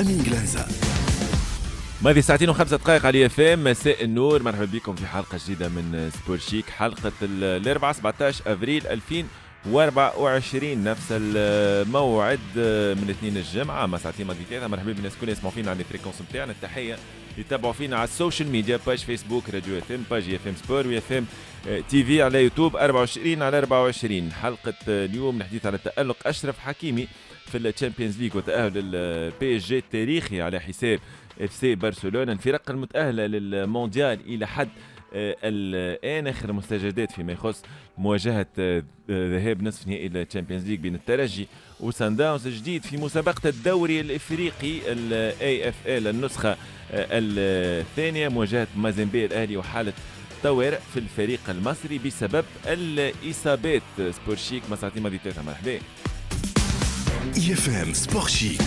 الانجليزه ماضي ساعتين وخمسة دقائق على اف ام مساء النور مرحبا بكم في حلقة جديدة من سبور شيك حلقة الأربعاء 17 أفريل 2024 نفس الموعد من الاثنين الجمعة مع ساعتين ماضي ثلاثة مرحبا بالناس الكل يسمعوا فينا على الفريكونس نتاعنا التحية يتابعوا فينا على السوشيال ميديا باج فيسبوك راديو اف ام باج اف ام سبور واف ام تي في على يوتيوب 24 على 24 حلقة اليوم نحديث على التألق أشرف حكيمي في الشامبيونز ليغ وتأهل البي اس جي التاريخي على حساب اف سي برشلونه الفرق المتأهلة للمونديال إلى حد آه، الان اخر المستجدات فيما يخص مواجهه آه، ذهاب نصف نهائي الشامبيونز ليج بين الترجي وسان داونز الجديد في مسابقه الدوري الافريقي الاي اف ال النسخه آه، الثانيه مواجهه مازنبي الاهلي وحاله طوارئ في الفريق المصري بسبب الاصابات سبورشيك مساطيمه ماضي ثلاثه مرحبا اف e ام سبور شيك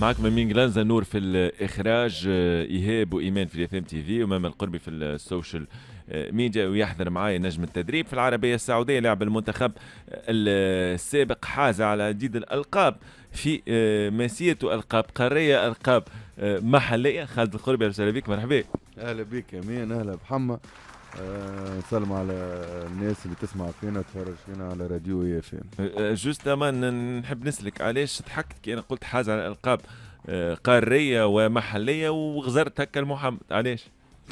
معكم امين جلانزا نور في الاخراج آه، ايهاب وايمان في الاف ام تي في ومام القربي في السوشيال آه، ميديا ويحضر معايا نجم التدريب في العربيه السعوديه لاعب المنتخب آه، السابق حاز على عديد الالقاب في مسيرته القاب قاريه القاب محليه خالد القربي اهلا وسهلا بك مرحبا اهلا بك امين اهلا بحمى نسلم آه، على الناس اللي تسمع فينا تفرج فينا على راديو اي اف ام جوست نحب نسلك علاش ضحكت كي انا قلت حاجه على الالقاب آه، قاريه ومحليه وغزرت هكا المحمد علاش؟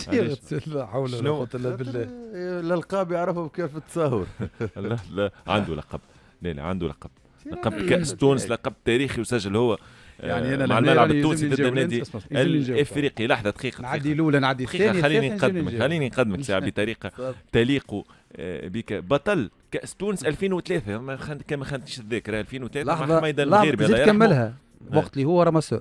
لا حول ولا قوه الا بالله الالقاب يعرفوا بكيف التصاور لا لا عنده لقب لا لا عنده لقب لقب كاس تونس لقب تاريخي وسجل هو يعني انا آه، مع الملعب يعني التونسي ضد النادي الافريقي لحظه دقيقه نعدي الاولى نعدي الثانيه خليني نقدمك خليني نقدمك ساعه بطريقه تليق آه، بك بطل كاس تونس 2003 ما خانتنيش الذاكره 2003 لحظه لحظه المغربي لحظه يرحمه كملها وقت اللي هو رمسور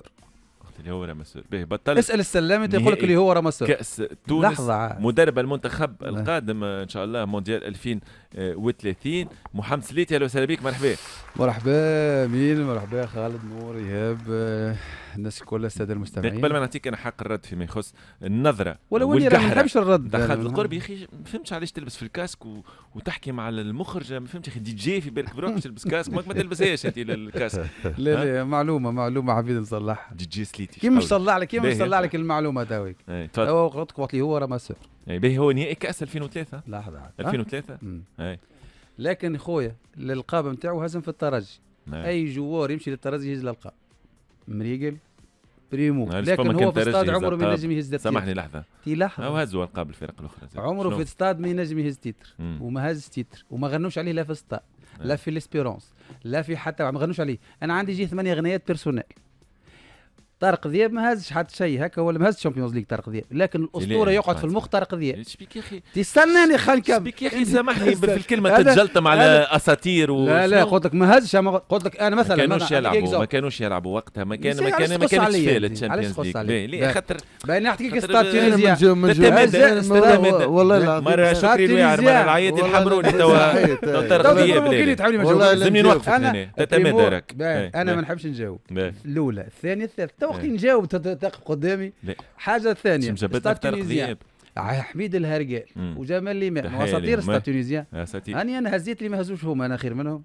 وقت اللي هو رامسور به بطل اسال السلامه يقول لك اللي هو رامسور كاس تونس لحظة مدرب المنتخب نعم. القادم آه، ان شاء الله مونديال 2030 محمد سليتي اهلا وسهلا بك مرحبا مرحبا مين مرحبا خالد نور ايهاب آه، الناس كلها الساده المستمعين قبل ما نعطيك انا حق الرد فيما يخص النظره ولو اني ما نحبش الرد دخلت يعني، القرب يا اخي ما فهمتش علاش تلبس في الكاسك و... وتحكي مع المخرجه ما فهمتش يا اخي دي جي في بالك بروحك تلبس كاسك ما تلبسهاش انت الكاسك لا لا معلومه معلومه عبيد نصلحها دي جي سليتي كيما صلع لك كيما صلع لك المعلومه تاويك تو غلطك وقت هو راه ماسور باهي هو نهائي كاس 2003 لحظه 2003 لكن خويا الالقاب نتاعو هزم في الترجي نعم. اي جوار يمشي للترجي يهز الالقاب مريقل بريمو لكن هو في استاد عمره ما ينجم يهز سامحني لحظه في لحظه هو هزوا القاب الفرق الاخرى عمره في استاد ما ينجم يهز تيتر وما هزش تيتر وما غنوش عليه لا في استاد لا نعم. في ليسبيرونس لا في حتى ما غنوش عليه انا عندي جي ثمانيه اغنيات بيرسونيل طارق ذياب ما هزش حتى شيء هكا ولا ما هزش الشامبيونز ليغ طارق ذياب لكن الاسطوره يقعد في المخ طارق ذياب يا اخي تستناني خلينا نكمل سبيك يا اخي سامحني في الكلمه تجلطم على اساطير لا لا قلت لك ما هزش قلت لك انا مثلا ما كانوش يلعبوا ما كانوش يلعبوا وقتها ما كان ما كان ما كانش فيه الشامبيونز ليغ خاطر نحكي لك ستار تونيزيا والله مره شكري الواعر مره العيادي الحمروني توا طارق ذياب لازمني نوقف هنا تتمدى إيه. انا ما نحبش نجاوب الاولى الثانيه الثالثه وقت إيه. نجاوب تقف قدامي حاجه ثانيه جبتها في ترقيات حميد الهرقال وجمال ليمان اساطير ستاتونيزيان هاني انا هزيت اللي ما هزوش هما انا خير منهم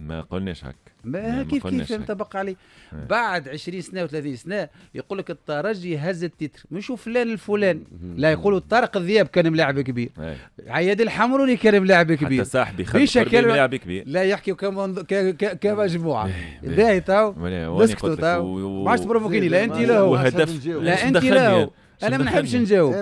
ما قلناش هك ما كيف كيف بقى عليه آه. بعد 20 سنه و30 سنه يقول لك الترجي هز التتر مشوا فلان الفلان لا يقولوا طارق الذياب كان ملاعب كبير عياد الحمروني كان ملاعب كبير حتى صاحبي كان ملاعب كبير لا يحكي كمجموعه باهي تو نسكتوا تو ما عادش تبروفوكيني لا انت لا هو لا انت لا انا ما نحبش نجاوب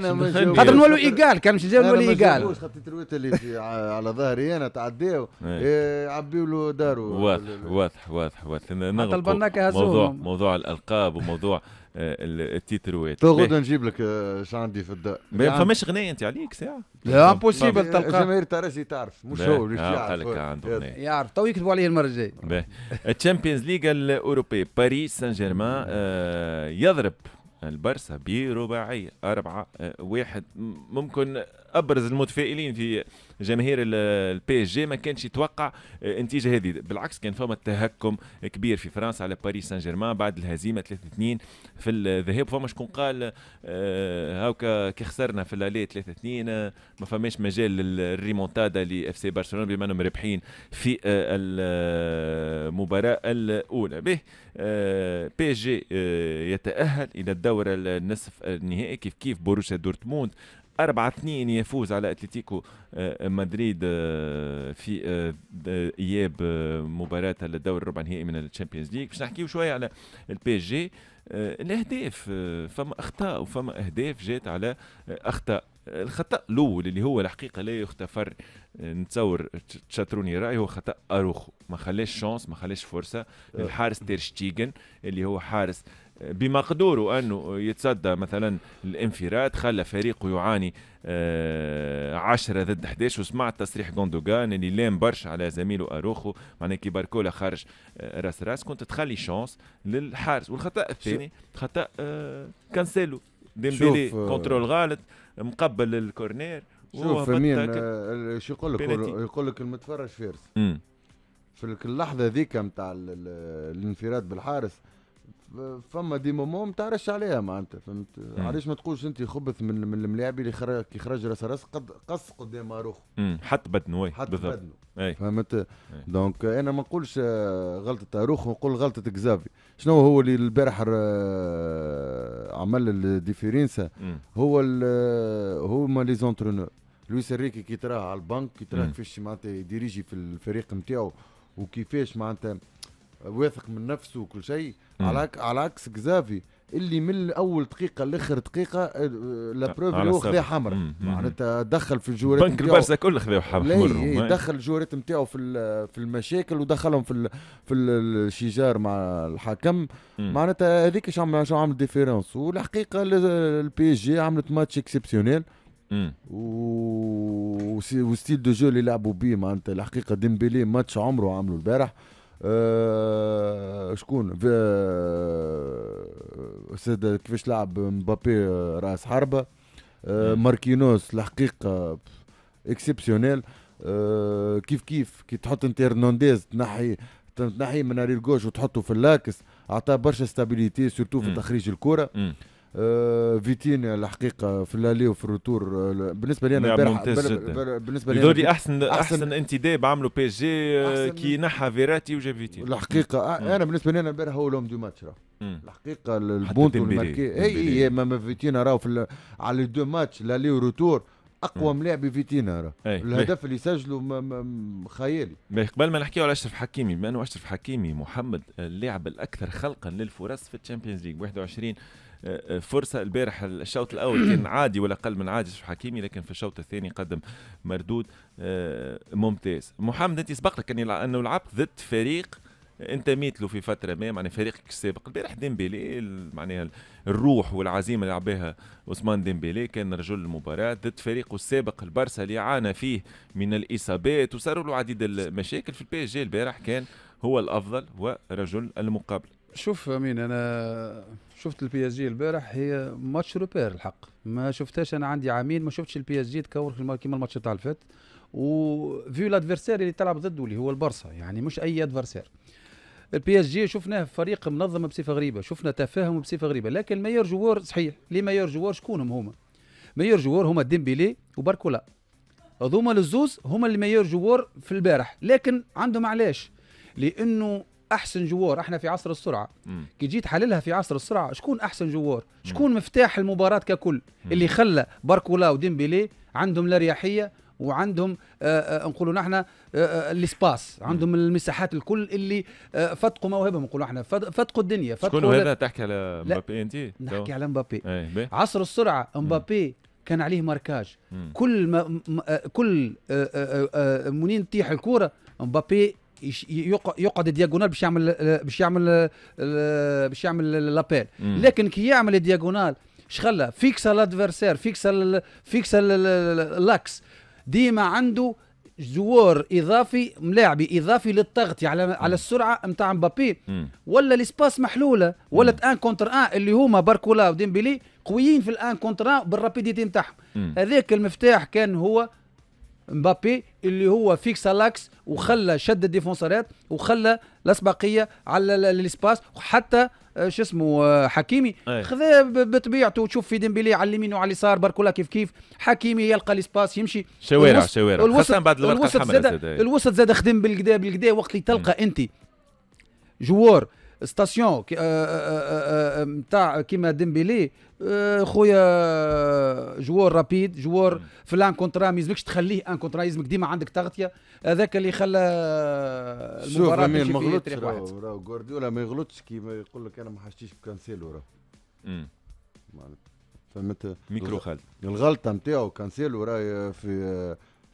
خاطر نولوا ايكال كان مش نجاوب نولوا ايكال خاطر الترويت اللي في على ظهري انا تعداو إيه. إيه، عبيوا له دارو واضح واضح واضح واضح موضوع موضوع الالقاب وموضوع آه، التيترويت تو غدا نجيب لك اش آه، عندي في الدار ما يعني فماش غنية انت عليك ساعه لا امبوسيبل طيب، تلقى جماهير ترجي تعرف مش هو اللي آه، يعرف عنده يعرف تو يكتبوا عليه المره الجايه الشامبيونز ليغ الاوروبي باريس سان جيرمان يضرب البرسا برباعية أربعة آه، واحد ممكن أبرز المتفائلين في جماهير البي اس جي ما كانش يتوقع آه، النتيجه هذه بالعكس كان فما تهكم كبير في فرنسا على باريس سان جيرمان بعد الهزيمه 3 2 في الذهاب فما شكون قال آه، هاكا كي خسرنا في الالي 3 2 ما فماش مجال للريمونتادا لاف سي برشلونه بما انهم رابحين في آه، المباراه الاولى به بي اس جي يتاهل الى الدور النصف النهائي كيف كيف بوروسيا دورتموند 4 2 يفوز على اتلتيكو آه، مدريد آه، في آه، اياب مباراه للدور الربع النهائي من الشامبيونز ليج باش نحكيو شويه على البي اس جي الاهداف فما اخطاء وفما اهداف جات على اخطاء الخطا الاول اللي هو الحقيقه لا يختفر نتصور تشاتروني راي هو خطا اروخو ما خلاش شانس ما خلاش فرصه الحارس تيرشتيجن اللي هو حارس بمقدوره أنه يتصدى مثلا الانفراد خلى فريقه يعاني 10 آه، ضد 11 وسمعت تصريح غوندوغان اللي لام برشا على زميله اروخو معناها كي باركولا خرج آه، راس راس كنت تخلي شانس للحارس والخطا الثاني خطا آه، كانسيلو ديمبيلي كنترول غلط مقبل الكورنير شوف فهمين شو يقول لك يقول لك المتفرج فارس في اللحظه ذيك نتاع الانفراد بالحارس فما دي مومون ما تعرفش عليها معناتها فهمت علاش ما تقولش انت خبث من من الملاعب اللي خرج كي خرج راس راس قد قص قدام اروخو حط بدنه وي حط بدنه فهمت دونك انا ما نقولش آه، غلطه اروخو نقول غلطه كزافي شنو هو اللي البارح آه، عمل الديفيرينسا هو آه، ما لي زونترونور لويس ريكي كي تراه على البنك كي تراه كيفاش معناتها يديريجي في الفريق نتاعو وكيفاش معناتها واثق من نفسه وكل شيء على على عكس كزافي اللي من اول دقيقه لاخر دقيقه آه، لابروف اللي هو خذاه حمر معناتها دخل في الجوريت بنك البارسا كل خذاه حمر دخل الجوريت نتاعو في في المشاكل ودخلهم في في الشجار مع الحكم معناتها هذيك شو عمل شو عمل ديفيرونس والحقيقه البي اس جي عملت ماتش اكسبسيونيل وستيل دو جو اللي لعبوا بيه معناتها الحقيقه ديمبيلي ماتش عمره عمله البارح آه، شكون في آه، سيد كيفاش لعب مبابي آه، راس حربه ماركينوس الحقيقه اكسيبسيونيل كيف كيف كي تحط انت هرنانديز تنحي تنحي من اريل جوش وتحطه في اللاكس اعطاه برشا ستابيليتي سورتو في تخريج الكره آه، فيتينيا الحقيقه في اللالي وفي الروتور آه، بالنسبه لي انا البارح بالنسبه لي هذول احسن احسن انتداب عملوا بي جي كي نحى فيراتي وجاب فيتينيا الحقيقه آه، انا بالنسبه لي انا البارح هو لوم دو ماتش الحقيقه البونت والماركي اي اي ما فيتينا راهو في على دو ماتش لالي وروتور اقوى ملاعب فيتينا راه إيه، الهدف اللي سجله خيالي قبل ما نحكيو على اشرف حكيمي بما انه اشرف حكيمي محمد اللاعب الاكثر خلقا للفرص في الشامبيونز ليج 21 آه، آه، فرصه البارح الشوط الاول كان عادي ولا اقل من عادي حكيمي لكن في الشوط الثاني قدم مردود آه، ممتاز محمد انت سبق يعني لك انه لعبت ضد فريق انتميت له في فتره ما معناها فريقك السابق البارح ديمبيلي معناها الروح والعزيمه اللي لعبها عثمان ديمبيلي كان رجل المباراه ضد فريقه السابق البرسا اللي عانى فيه من الاصابات وصاروا له عديد المشاكل في البي اس جي البارح كان هو الافضل ورجل المقابله شوف امين انا شفت البي اس جي البارح هي ماتش روبير الحق ما شفتهاش انا عندي عامين ما شفتش البي اس جي تكور كيما الماتش تاع الفات وفيو لادفيرسير اللي تلعب ضده اللي هو البرسا يعني مش اي ادفيرسير البي اس جي شفناه فريق منظم بصفه غريبه شفنا تفاهم بصفه غريبه لكن مايور جوار صحيح لي مايور جوار شكونهم هما مايور جوار هما ديمبيلي وباركولا هذوما الزوز هما اللي مايور جوار في البارح لكن عندهم علاش لانه احسن جوار احنا في عصر السرعه كي جيت حللها في عصر السرعه شكون احسن جوار شكون مفتاح المباراه ككل اللي خلى باركولا وديمبيلي عندهم الاريحيه وعندهم آه، آه، نقولوا نحن آه، الاسباس عندهم المساحات الكل اللي فتقوا موهبهم نقولوا احنا فتقوا الدنيا فتقوا شكون هذا تحكي على مبابي انت نحكي على مبابي إيه، إيه. عصر السرعه مبابي كان عليه ماركاج كل ما كل منين تطيح الكوره مبابي يقعد دياغونال باش يعمل باش يعمل باش يعمل لابيل لكن كي يعمل دياغونال خلى فيكس الادفيرسير فيكس فيكس اللاكس ديما عنده جوار اضافي ملاعبي اضافي للضغط على على السرعه نتاع مبابي ولا الاسباس محلوله ولا ان كونتر ان اللي هما باركولا وديمبيلي قويين في الان كونتر ان بالرابيديتي نتاعهم هذاك المفتاح كان هو مبابي اللي هو فيكس لاكس وخلى شد الديفونسرات وخلى الاسبقيه على الاسباس وحتى آه، شو اسمه آه، حكيمي أيه. خذ بطبيعته تشوف في ديمبيلي على اليمين وعلى اليسار باركولا كيف كيف حكيمي يلقى الاسباس يمشي شوارع شوارع خاصه بعد الورقه إيه. الوسط زاد الوسط زاد خدم بالكدا بالكدا وقت اللي تلقى انت جوار ستاسيون نتاع كيما ديمبيلي خويا جوار رابيد جوار في لان كونترا ما يلزمكش تخليه ان كونترا يلزمك ديما عندك تغطيه هذاك اللي خلى المباراه شوف ما يغلطش راهو جوارديولا ما يغلطش كيما يقول لك انا ما حشتيش بكانسيلو راهو فهمت ميكرو خالد الغلطه نتاعو كانسيلو راهي في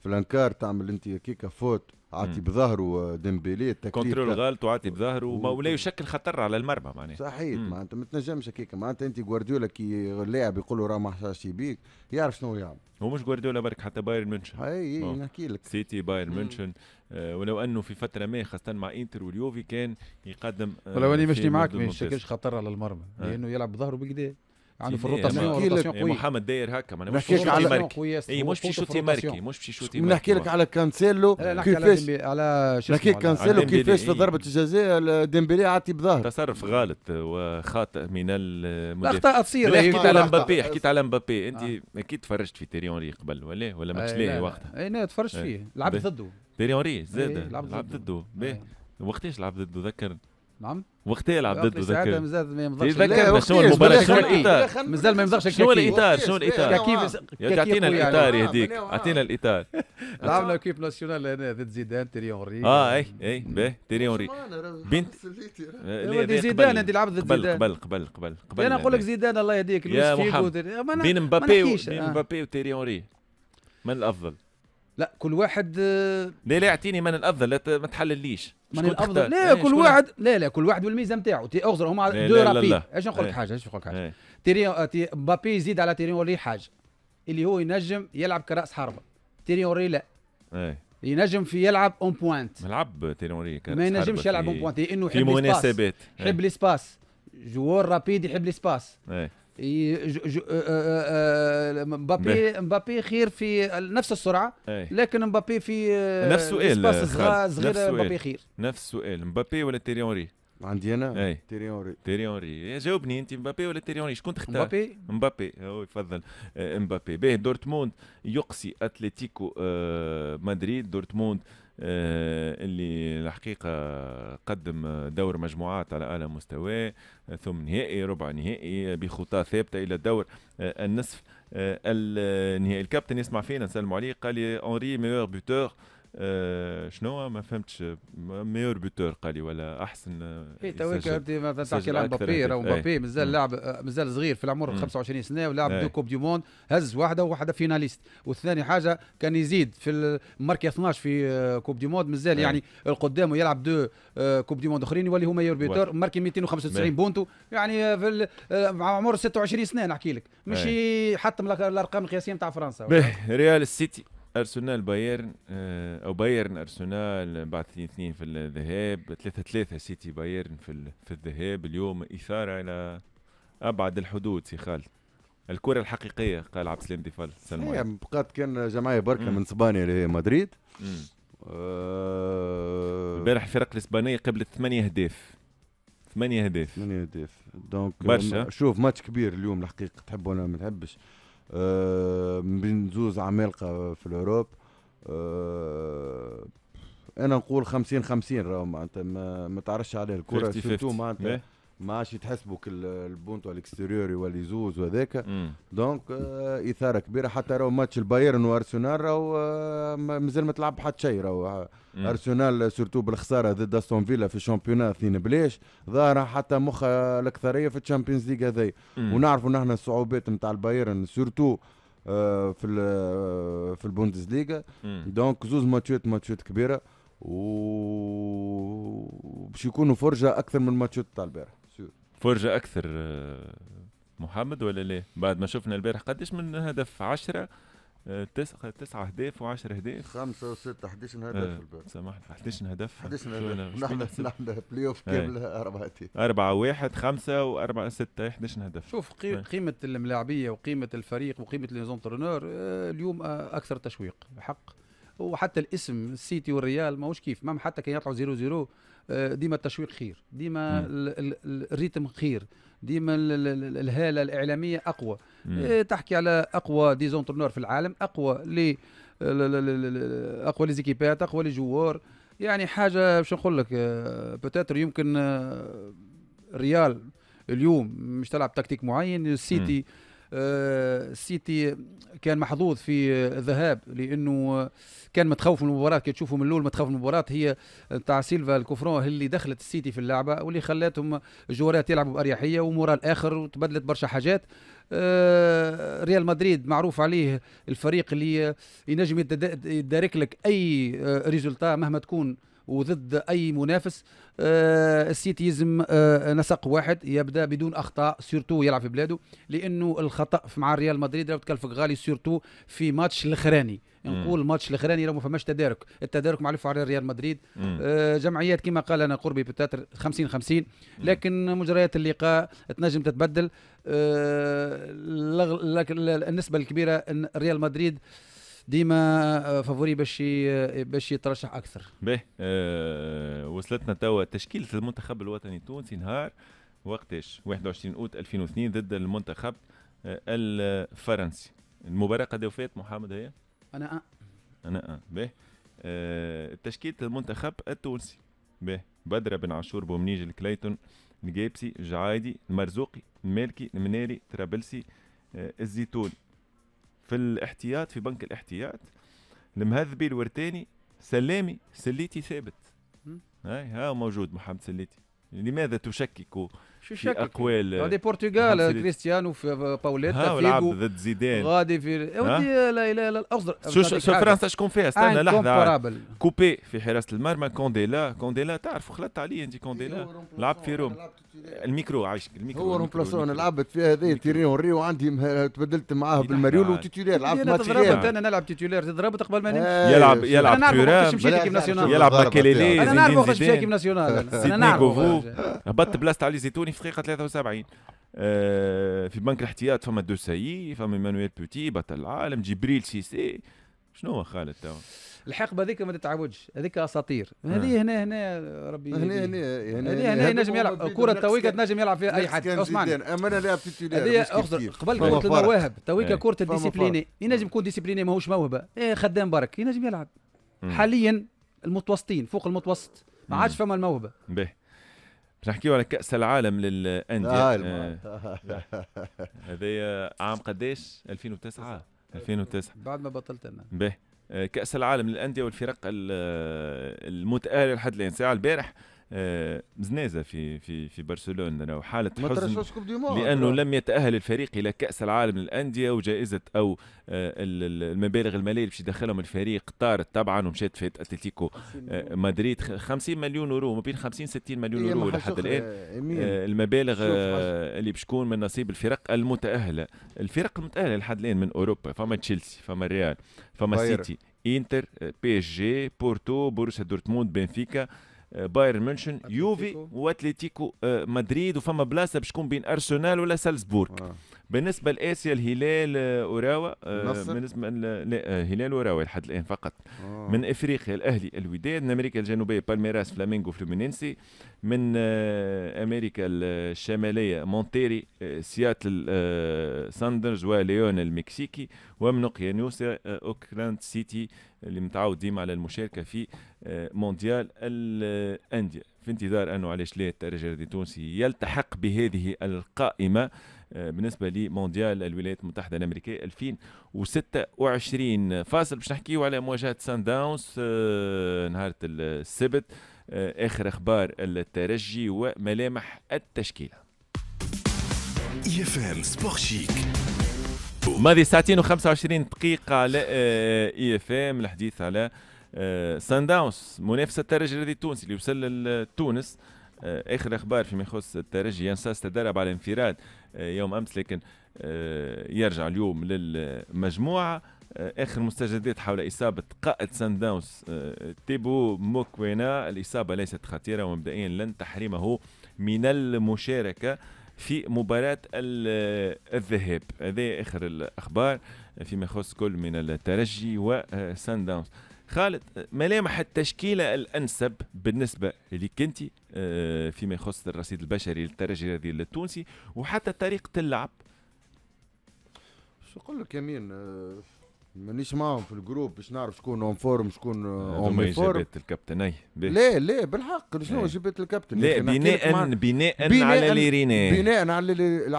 في الانكار تعمل انت كيكا فوت عاطي بظهره آه، ديمبيلي كنترول كونترول غلط وعاطي بظهره ولا يشكل خطر على المرمى معناها صحيح معناتها ما تنجمش هكاك معناتها انت جوارديولا كي اللاعب يقول له راه ما حصلش بيك يعرف شنو يعمل هو مش جوارديولا برك حتى بايرن ميونخن اي نحكي لك سيتي بايرن ميونخن آه، ولو انه في فتره ما خاصه مع انتر واليوفي كان يقدم آه، ولو اني مشني معك ما يشكلش خطر على المرمى لانه يلعب بظهره بكدا عنده في الروتاسيون روتاسيون قوي محمد داير هكا ما مش شوتي ماركي اي مش في شوتي ماركي مش في شوتي ماركي نحكي لك على كانسيلو كيفاش على نحكي كانسيلو كيفاش في ضربه الجزاء ديمبلي عطي بظهر تصرف غلط وخاطئ من المدافع اخطاء تصير حكيت على مبابي حكيت على مبابي انت آه. اكيد تفرجت في تيري اونري قبل ولا ولا ماتش آه، لاهي وقتها اي لا تفرجت آه. فيه لعبت ضده تيري اونري زاد إيه، لعب ضده وقتاش لعب ضده ذكر نعم وقتها يلعب ضد ذكر مازال ما يمضغش شنو المباراه شنو الاطار مازال ما يمضغش شنو الاطار شنو الاطار كيف اعطينا يعني؟ الاطار يهديك اعطينا الاطار لعبنا كيف ناسيونال هنا ضد زيدان تيري اونري اه اي اي باهي تيري اونري بنت زيدان انت لعبت ضد زيدان قبل قبل قبل قبل انا نقول لك زيدان الله يهديك يا محمد بين مبابي بين آه. مبابي وتيري اونري من الافضل لا كل واحد آه، لا لا اعطيني من الافضل لا ما تحلليش من الافضل لا إيه، كل واحد لا لا كل واحد والميزه نتاعو تي اغزر هما دو رابيد ايش نقول لك إيه. حاجه ايش نقول لك حاجه إيه. تيري آه، مبابي يزيد على تيري اوري حاجه اللي هو ينجم يلعب كراس حربه تيري اوري لا ينجم في يلعب اون بوانت ملعب تيري اوري ما ينجمش يلعب اون بوانت لانه يحب الاسباس يحب الاسباس جوار رابيد يحب الاسباس آه، آه، آه، مبابي مبابي خير في نفس السرعه إيه. لكن مبابي في نفس السؤال صغير صغير مبابي خير نفس السؤال مبابي ولا تيري اونري عندي انا إيه. تيري اونري تيري اونري جاوبني انت مبابي ولا تيري اونري شكون تختار مبابي مبابي هو يفضل مبابي باهي دورتموند يقصي اتلتيكو مدريد دورتموند آه، اللي الحقيقه قدم دور مجموعات على اعلى مستوى ثم نهائي ربع نهائي بخطى ثابته الى الدور آه، النصف آه، النهائي الكابتن يسمع فينا نسلم عليه قال لي اونري ميور بوتور آه، شنو ما فهمتش ميور بوتور قالي ولا احسن آه، إيه، اي توك انت تحكي على مبابي راه مبابي مازال لاعب مازال صغير في العمر 25 سنه ولاعب دو كوب دي موند هز واحده وواحده فيناليست والثاني حاجه كان يزيد في الماركه 12 في آه، كوب دي موند مازال يعني القدام يلعب دو كوب دي موند اخرين يولي هو ميور بوتور ماركي 295 بونتو يعني في مع عمر 26 سنه نحكي لك مش يحطم الارقام القياسيه نتاع فرنسا ريال السيتي ارسنال بايرن آه، او بايرن ارسنال بعد 2 2 في الذهاب 3 3 سيتي بايرن في في الذهاب اليوم اثاره الى ابعد الحدود سي خالد الكره الحقيقيه قال عبد السلام ديفال سلمان بقات كان جمعيه بركه من اسبانيا اللي هي مدريد آه، امبارح أه الفرق الاسبانيه قبلت ثمانية اهداف ثمانية اهداف ثمانية اهداف دونك برشا آه، شوف ماتش كبير اليوم الحقيقه تحب ولا ما تحبش آه، من بين زوز عمالقه في الاوروب آه، انا نقول 50 50 راهو معناتها ما, تعرفش عليه الكره سيرتو معناتها ما عادش يتحسبوا البونتو الاكستيريور يولي زوز وهذاك دونك آه، اثاره كبيره حتى راهو ماتش البايرن وارسنال راهو مازال ما تلعب حتى شيء راهو ارسنال سورتو بالخساره ضد استون فيلا في الشامبيونا اثنين بلاش ظاهره حتى مخ الاكثريه في الشامبيونز ليغ هذايا ونعرفوا نحن الصعوبات نتاع البايرن سورتو آه، في آه، في ليغا دونك زوز ماتشات ماتشات كبيره و باش يكونوا فرجه اكثر من الماتشات تاع البارح فرجه اكثر آه، محمد ولا لا بعد ما شفنا البارح قداش من هدف 10 تسعة تسعة أهداف وعشر أهداف خمسة وستة 11 هدف الباب سامحني 11 هدف 11 هدف نحن نحن بلاي أوف كاملة أربعة أربعة واحد خمسة وأربعة ستة 11 هدف شوف قي... آه. قيمة الملاعبية وقيمة الفريق وقيمة ليزونترونور آه، اليوم آه، أكثر تشويق حق وحتى الاسم السيتي والريال ماهوش كيف ما حتى كان يطلعوا 0 0 آه، ديما التشويق خير ديما الريتم خير ديما الهاله الاعلاميه اقوى آه، تحكي على اقوى ديزونترنور في العالم اقوى لي اقوى ليزيكيبات اقوى لي جوار يعني حاجه باش نقول لك بوتيتر آه، يمكن ريال اليوم مش تلعب تكتيك معين السيتي مم. السيتي آه، كان محظوظ في الذهاب لانه كان متخوف من المباراه كي تشوفوا من الاول متخوف من المباراه هي تاع سيلفا الكفرون اللي دخلت السيتي في اللعبه واللي خلاتهم جورات يلعبوا باريحيه ومورال اخر وتبدلت برشا حاجات آه، ريال مدريد معروف عليه الفريق اللي ينجم يدارك لك اي آه، ريزولتا مهما تكون وضد اي منافس آه السيتيزم آه نسق واحد يبدا بدون اخطاء سورتو يلعب في بلاده لانه الخطا مع ريال مدريد راه تكلفك غالي سورتو في ماتش الاخراني نقول الماتش الاخراني راه ما فماش تدارك التدارك معروف على ريال مدريد آه جمعيات كما قال انا قربي بتاتر 50 50 لكن مجريات اللقاء تنجم تتبدل آه النسبه الكبيره ريال مدريد آه ديما آه، فافوري باش باش يترشح اكثر باه أه وصلتنا توا تشكيله المنتخب الوطني التونسي نهار وقتاش 21 اوت 2002 ضد المنتخب آه، الفرنسي المباراه قد وفات محمد هي انا أه. انا أه. باهي تشكيله المنتخب التونسي به بدر بن عاشور بومنيج الكليتون الجيبسي الجعايدي المرزوقي المالكي المناري ترابلسي آه، الزيتوني في الاحتياط في بنك الاحتياط المهذبي الورتاني سلامي سليتي ثابت هاي ها موجود محمد سليتي لماذا تشكك شو شكك اقوال غادي يعني البرتغال كريستيانو في باوليتا فيجو ضد زيدان غادي في ودي لا اله الا الله اصدر شو, شو فرنسا شكون فيها استنى لحظه كوبي في حراسه المرمى كونديلا كونديلا تعرف خلطت عليه انت كونديلا لعب في روم الميكرو عايش الميكرو هو رومبلاسون انا لعبت فيها هذايا تيري اونري وعندي تبدلت معاه بالمريول وتيتولير لعبت ماتش تضرب انا نلعب تيتولير تضربت قبل ما نمشي إيه، يلعب يلعب انا مشيت كيم ناسيونال يلعب باكيليلي انا نعرف وقت مشيت كيم ناسيونال انا نعرف هبطت بلاصه علي زيتوني في دقيقه 73 آه، في بنك الاحتياط فما دو فما ايمانويل بوتي بطل العالم جبريل سيسي شنو هو خالد توا الحقبه هذيك ما تتعاودش هذيك اساطير آه. هذه هنا هنا ربي هنا هنا هنا هنا ينجم يلعب كره تويكا تنجم يلعب فيها اي حد اسمعني اما انا لاعب هذه اخزر قبل إيه. كره المواهب تويكا كره الديسيبليني ينجم يكون ديسيبليني ماهوش موهبه إيه خدام برك ينجم يلعب حاليا المتوسطين فوق المتوسط ما عادش فما الموهبه باهي باش نحكيو على كاس العالم للانديه آه هذايا عام قداش 2009 2009 بعد ما بطلت انا باهي كاس العالم للانديه والفرق المتآلة لحد الان ساعه البارح آه، مزنازه في في في برشلونه لو حاله حزن لانه أيوة. لم يتاهل الفريق الى كاس العالم للانديه وجائزه او آه، المبالغ الماليه اللي باش يدخلهم الفريق طارت طبعا ومشات في اتلتيكو آه، مدريد 50 مليون يورو ما بين 50 60 مليون إيه، يورو لحد الان المبالغ اللي باش تكون من نصيب الفرق المتاهله الفرق المتاهله لحد الان من اوروبا فما تشيلسي فما ريال فما سيتي انتر بي اس جي بورتو بوروسيا دورتموند بنفيكا بايرن ميونشن يوفي واتليتيكو آه، مدريد وفما بلاصه باش تكون بين ارسنال ولا سالزبورغ آه. بالنسبه لاسيا الهلال آه، اوراوا بالنسبه لا آه، هلال اوراوا لحد الان فقط أوه. من افريقيا الاهلي الوداد من امريكا الجنوبيه بالميراس فلامينغو فلومينينسي من آه، امريكا الشماليه مونتيري سياتل ساندرز وليون المكسيكي ومن أوكيانوسا اوكلاند سيتي اللي متعود ديما على المشاركه في مونديال الانديه في انتظار انه علاش لا الترجي التونسي يلتحق بهذه القائمه آه، بالنسبه لمونديال الولايات المتحده الامريكيه 2026 فاصل باش نحكيو على مواجهه سان آه، داونز نهار السبت آه، اخر اخبار الترجي وملامح التشكيله يفهم سبور شيك ماضي ساعتين و25 دقيقة على اي اف ام الحديث على سان داونز منافسة الترجي الذي التونسي اللي وصل لتونس آه، اخر اخبار فيما يخص الترجي ينساس تدرب على انفراد آه، يوم امس لكن آه، يرجع اليوم للمجموعه اخر مستجدات حول اصابه قائد سان داونز تيبو موكوينا الاصابه ليست خطيره ومبدئيا لن تحرمه من المشاركه في مباراة الذهاب هذه آخر الأخبار فيما يخص كل من الترجي وسان داونز خالد ملامح التشكيلة الأنسب بالنسبة لك أنت آه، فيما يخص الرصيد البشري للترجي الرياضي التونسي وحتى طريقة اللعب شو نقول لك يمين آه، مانيش معاهم في الجروب باش نعرف شكون اون فورم شكون اون مي فورم جبت الكابتن اي لا لا بالحق شنو جبت الكابتن لا بناء بناء, على اللي ريناه بناء على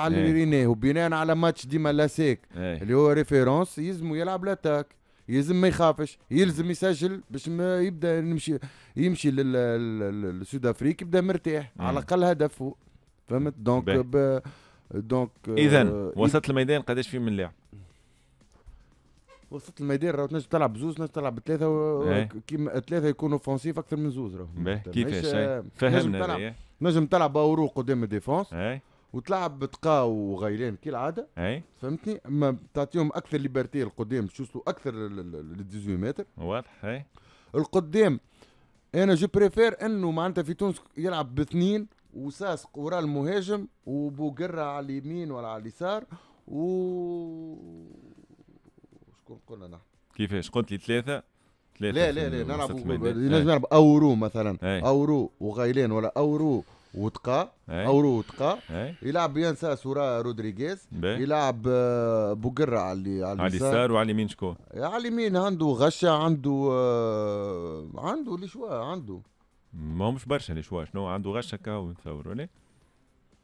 اللي ريناه وبناء على ماتش ديما لاسيك اللي هو ريفيرونس يلزمو يلعب لاتاك يلزم ما يخافش يلزم يسجل باش ما يبدا يمشي يمشي للسود افريك يبدا مرتاح على الاقل هدفه فهمت دونك ب... دونك آه، اذا وسط الميدان قداش فيه من لاعب وسط الميدان راه تنجم تلعب بزوز تنجم تلعب بثلاثه و... كيما ثلاثه يكونوا اوفونسيف اكثر من زوز راهو كيفاش فهمنا نجم تلعب اوروق قدام الديفونس وتلعب بتقا وغيلان كالعاده اي فهمتني اما تعطيهم اكثر ليبرتي القدام باش يوصلوا اكثر لل 18 متر واضح اي القدام انا جو بريفير انه معناتها في تونس يلعب باثنين وساس ورا المهاجم وبوقرة على اليمين ولا على اليسار و شكون قلنا نحن كيفاش قلت لي ثلاثة ثلاثة لا لا لا نلعب نلعب اورو مثلا اورو وغيلان ولا اورو وتقى او اورو ايه؟ يلعب بيان ساس ورا رودريغيز يلعب آه، بوقرة على على اليسار وعلى اليمين شكون؟ على اليمين عنده غشة عنده آه، عنده لي شوا عنده ما هو مش برشا لي شوا شنو عنده غشة كاو نتصور ولا؟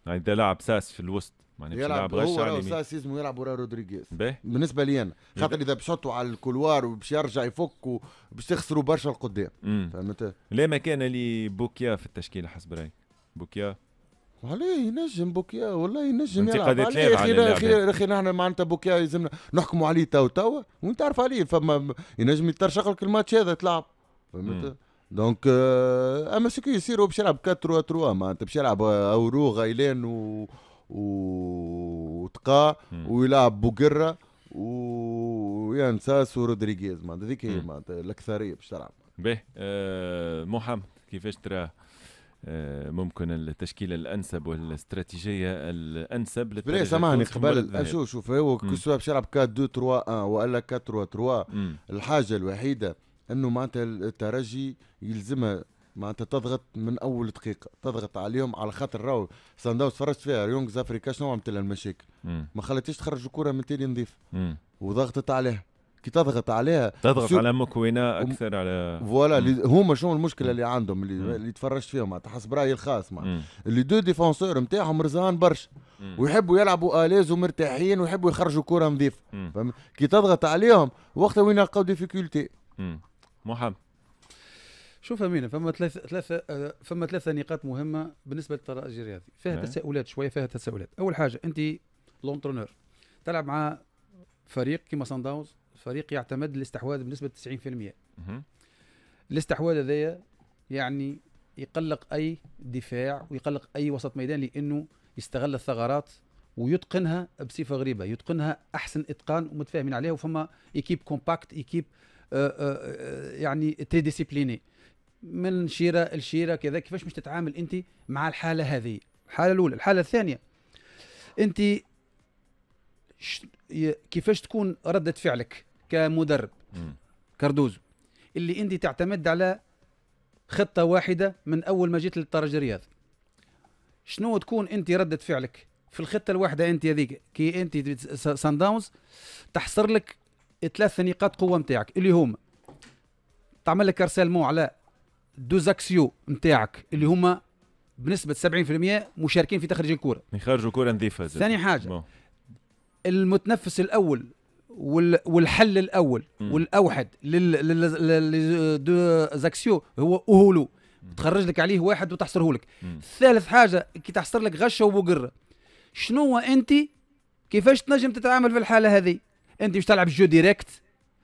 يعني لاعب ساس في الوسط معناتها يلعب غشة على اليمين ساس لازم يلعب ورا رودريغيز بالنسبه لي انا خاطر اذا بشطوا على الكولوار وباش يرجع يفك وباش تخسروا برشا القدام فهمت لا مكان لبوكيا في التشكيله حسب رايي بوكيا عليه ينجم بوكيا والله ينجم يلعب عليه اخي اخي اخي نحن معناتها بوكيا يلزمنا نحكموا عليه تو تو وانت تعرف عليه فما ينجم يترشق لك الماتش هذا تلعب فهمت دونك آه، اما سكو هو باش يلعب 4 3 معناتها باش يلعب آه، اورو غيلان و وتقا ويلعب بوغرا ويانساس ورودريغيز معناتها هذيك هي معناتها الاكثريه باش تلعب باهي آه، محمد كيفاش تراه آه، ممكن التشكيله الانسب والاستراتيجيه الانسب بلاش سامحني قبل شوف شوف هو كسوا باش يلعب 4 2 3 1 والا 4 3 3 الحاجه الوحيده انه معناتها الترجي يلزمها معناتها تضغط من اول دقيقه تضغط عليهم على خاطر راهو سان تفرجت فيها ريونغ زافريكا شنو عملت لها المشاكل ما خلتهاش تخرج الكره من تاني نظيف وضغطت عليها كي تضغط عليها تضغط على مكونة اكثر على فوالا هما شنو المشكله اللي عندهم اللي, اللي تفرجت فيهم معناتها حسب رايي الخاص معناتها اللي دو ديفونسور نتاعهم رزان برشا ويحبوا يلعبوا اليز ومرتاحين ويحبوا يخرجوا كوره نظيفه كي تضغط عليهم وقتها وين يلقاو ديفيكولتي محمد شوف امينه فما ثلاث ثلاثه فما ثلاثه نقاط مهمه بالنسبه للترجي الرياضي فيها نعم. تساؤلات شويه فيها تساؤلات اول حاجه انت لونترونور تلعب مع فريق كيما سان داونز الفريق يعتمد الاستحواذ بنسبه 90% الاستحواذ هذايا يعني يقلق اي دفاع ويقلق اي وسط ميدان لانه يستغل الثغرات ويتقنها بصفه غريبه يتقنها احسن اتقان ومتفاهمين عليها وفما ايكيب كومباكت ايكيب يعني تري ديسيبليني من شيره الشيرة كذا كيفاش مش تتعامل انت مع الحاله هذه الحاله الاولى الحاله الثانيه انت كيفاش تكون رده فعلك كمدرب مم. كاردوزو اللي انت تعتمد على خطه واحده من اول ما جيت للترجي الرياضي شنو تكون انت رده فعلك في الخطه الواحده انت هذيك كي انت سان داونز تحصر لك ثلاث نقاط قوه نتاعك اللي هما تعمل لك مو على دوزاكسيو نتاعك اللي هما بنسبه 70% مشاركين في تخريج الكره يخرجوا كره نظيفه ثاني حاجه مو. المتنفس الاول والحل الاول والاوحد للزاكسيو هو اهولو تخرج لك عليه واحد وتحصره لك ثالث حاجه كي تحصر لك غشه وبقره شنو هو انت كيفاش تنجم تتعامل في الحاله هذه انت باش تلعب جو ديريكت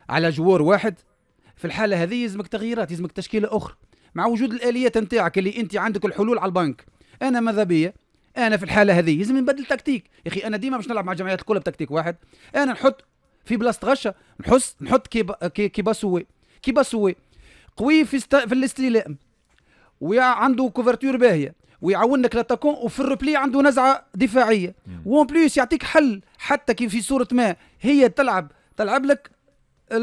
على جوار واحد في الحاله هذه يلزمك تغييرات يلزمك تشكيله اخرى مع وجود الاليات نتاعك اللي انت عندك الحلول على البنك انا ماذا بيا انا في الحاله هذه لازم نبدل تكتيك يا اخي انا ديما باش نلعب مع الجمعيات الكل بتكتيك واحد انا نحط في بلاصه غشه نحس نحط كيبا كيبا سوي كيبا سوي قوي في است... في الاستلام وعنده كوفرتور باهيه ويعاونك لاتاكون وفي الروبلي عنده نزعه دفاعيه وان بليس يعطيك حل حتى كي في صوره ما هي تلعب تلعب لك آه،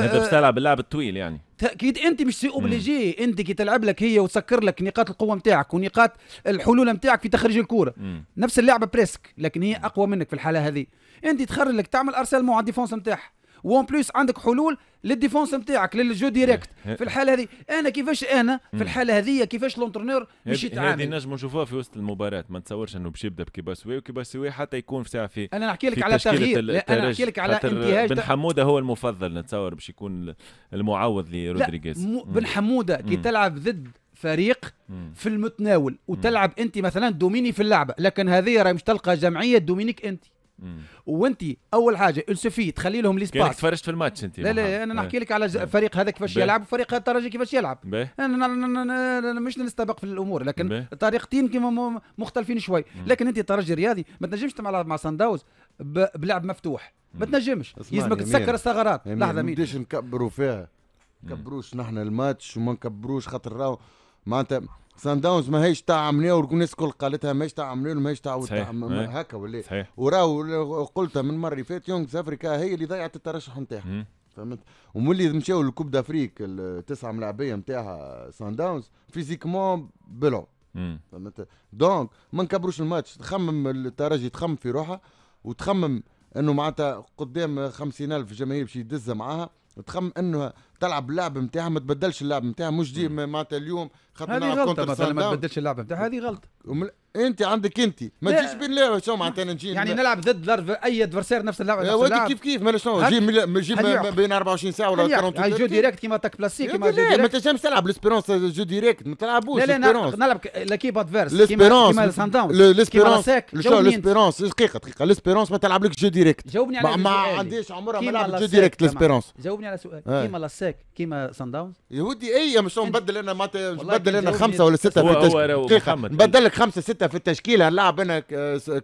يعني انت آه، تلعب اللعب الطويل يعني تاكيد انت مش سي اوبليجي انت كي تلعب لك هي وتسكر لك نقاط القوه نتاعك ونقاط الحلول نتاعك في تخريج الكوره نفس اللعبه بريسك لكن هي اقوى منك في الحاله هذه انت تخرج لك تعمل ارسال مع الديفونس نتاعها وان بليس عندك حلول للديفونس نتاعك للجو ديريكت في الحاله هذه انا كيفاش انا في الحاله هذه كيفاش لونترونور باش يتعامل هذه نجم نشوفوها في وسط المباراه ما نتصورش انه باش يبدا بكيباسوي وكيباسوي حتى يكون في ساعه في انا نحكي لك على تغيير انا نحكي لك على انتهاج بن حموده هو المفضل نتصور باش يكون المعوض لرودريغيز بن حموده كي تلعب ضد فريق مم. في المتناول وتلعب انت مثلا دوميني في اللعبه لكن هذه راهي مش تلقى جمعيه دومينيك انت وانت اول حاجه السوفي تخلي لهم لي سباس تفرجت في الماتش انت لا لا انا نحكي اه. لك على اه. فريق هذا كيفاش يلعب وفريق الترجي كيفاش يلعب انا مش نستبق في الامور لكن طريقتين كيما مختلفين شوي لكن انت الترجي الرياضي ما تنجمش تلعب مع سان داوز بلعب مفتوح ما تنجمش يلزمك تسكر الثغرات لحظه مين نكبروا فيها كبروش نحن الماتش وما نكبروش خاطر راهو معناتها سان داونز ماهيش تاع عمليه والناس الكل قالتها ماهيش تاع عمليه ماهيش تاع هكا ولا وراه قلتها من مره فات يونغز افريكا هي اللي ضيعت الترشح نتاعها فهمت وملي مشاو للكوب دافريك التسعه ملاعبيه نتاعها سان داونز فيزيكمون بلعوا فهمت دونك ما نكبروش الماتش تخمم الترجي تخمم في روحها وتخمم انه معناتها قدام خمسين الف جماهير باش يدز معاها تخمم انه تلعب اللعب نتاعها ما تبدلش اللعب نتاعها مش دي معناتها اليوم خاطر هذه غلطه مثلا ما تبدلش اللعبه نتاعها هذه غلطه ومل... انت عندك انت ما تجيش بين لا شو معناتها نجي يعني نلعب ضد اي ادفرسير نفس اللعبه نفس اللعبه كيف كيف مالا شنو جيب جيب بين 24 ساعه ولا 30 ساعة جو ديريكت كيما تاك بلاستيك كيما جو ديريكت ما تنجمش تلعب ليسبيرونس جو ديريكت ما تلعبوش لا لا نلعب لاكيب ادفيرس ليسبيرونس كيما سان داونز ليسبيرونس شو ليسبيرونس دقيقه دقيقه ليسبيرونس ما تلعبلكش جو ديريكت جاوبني على ما عنديش عمرها ما لعبت جو ديريكت ليسبيرونس جاوبني على سؤال إيه. كيما لاسير ننساك كيما سان إيه داونز يا ودي اي مش نبدل انا معناتها نبدل انا خمسه ولا سته في التشكيله نبدل لك خمسه سته في التشكيله اللاعب انا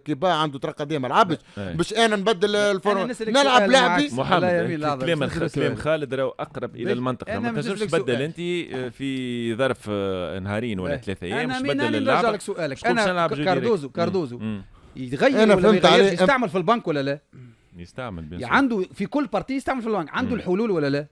كيبا عنده طرق قديمه ما لعبش باش انا نبدل الفورم نلعب لاعبي محمد كلام كلام خالد راهو اقرب الى المنطقه ما تنجمش تبدل انت آه، في ظرف آه، نهارين ولا إيه. ثلاثه ايام مش تبدل نرجع لك سؤالك انا كاردوزو كاردوزو يتغير انا فهمت يستعمل في البنك ولا لا؟ يستعمل عنده في كل بارتي يستعمل في البنك عنده الحلول ولا لا؟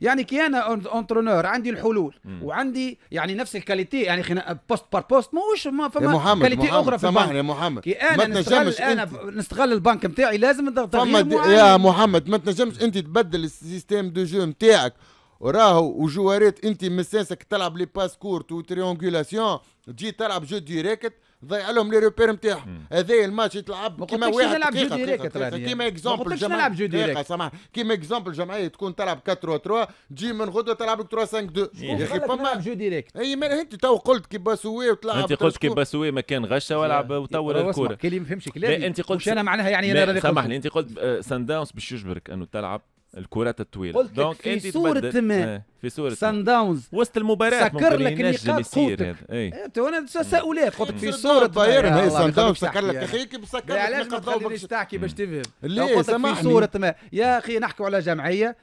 يعني كي انا اونترونور عندي الحلول مم. وعندي يعني نفس الكاليتي يعني خنا بوست بار بوست ماهوش ما فما محمد كاليتي محمد اخرى في البنك يا محمد كي انا نستغل انا نستغل البنك نتاعي لازم فما يا محمد ما تنجمش انت تبدل السيستيم دو جو نتاعك وراهو وجوارات انت مساسك تلعب لي باس كورت وتريونغولاسيون تجي تلعب جو ديريكت ضيع لهم لي روبير نتاعهم هذايا الماتش يتلعب كيما واحد نلعب جو ديريكت كيما اكزومبل الجمعيه نلعب جو ديريكت سامح كيما اكزومبل جمعيه تكون تلعب 4 3 تجي من غدوه تلعب لك 3 5 2 يا اخي فما جو ديريكت اي انت تو قلت كي باسوي وتلعب انت قلت كي باسوي ما كان غشه ولعب وطور الكره كلمه ما فهمش كلامي انت قلت انا معناها يعني انا سامحني انت قلت سان داونز باش يجبرك انه تلعب الكرات الطويله قلت دونك إيه، في صورة ما في صورة سان داونز وسط المباراه سكر لك النقاط يصير هذا اي إيه، وانا تساؤلات قلت في صورة بايرن هي سان داونز سكر لك اخيك كيف سكر لك علاش ما تخلينيش تحكي باش تفهم ليه سامحني في صورة ما يا اخي نحكوا على جمعية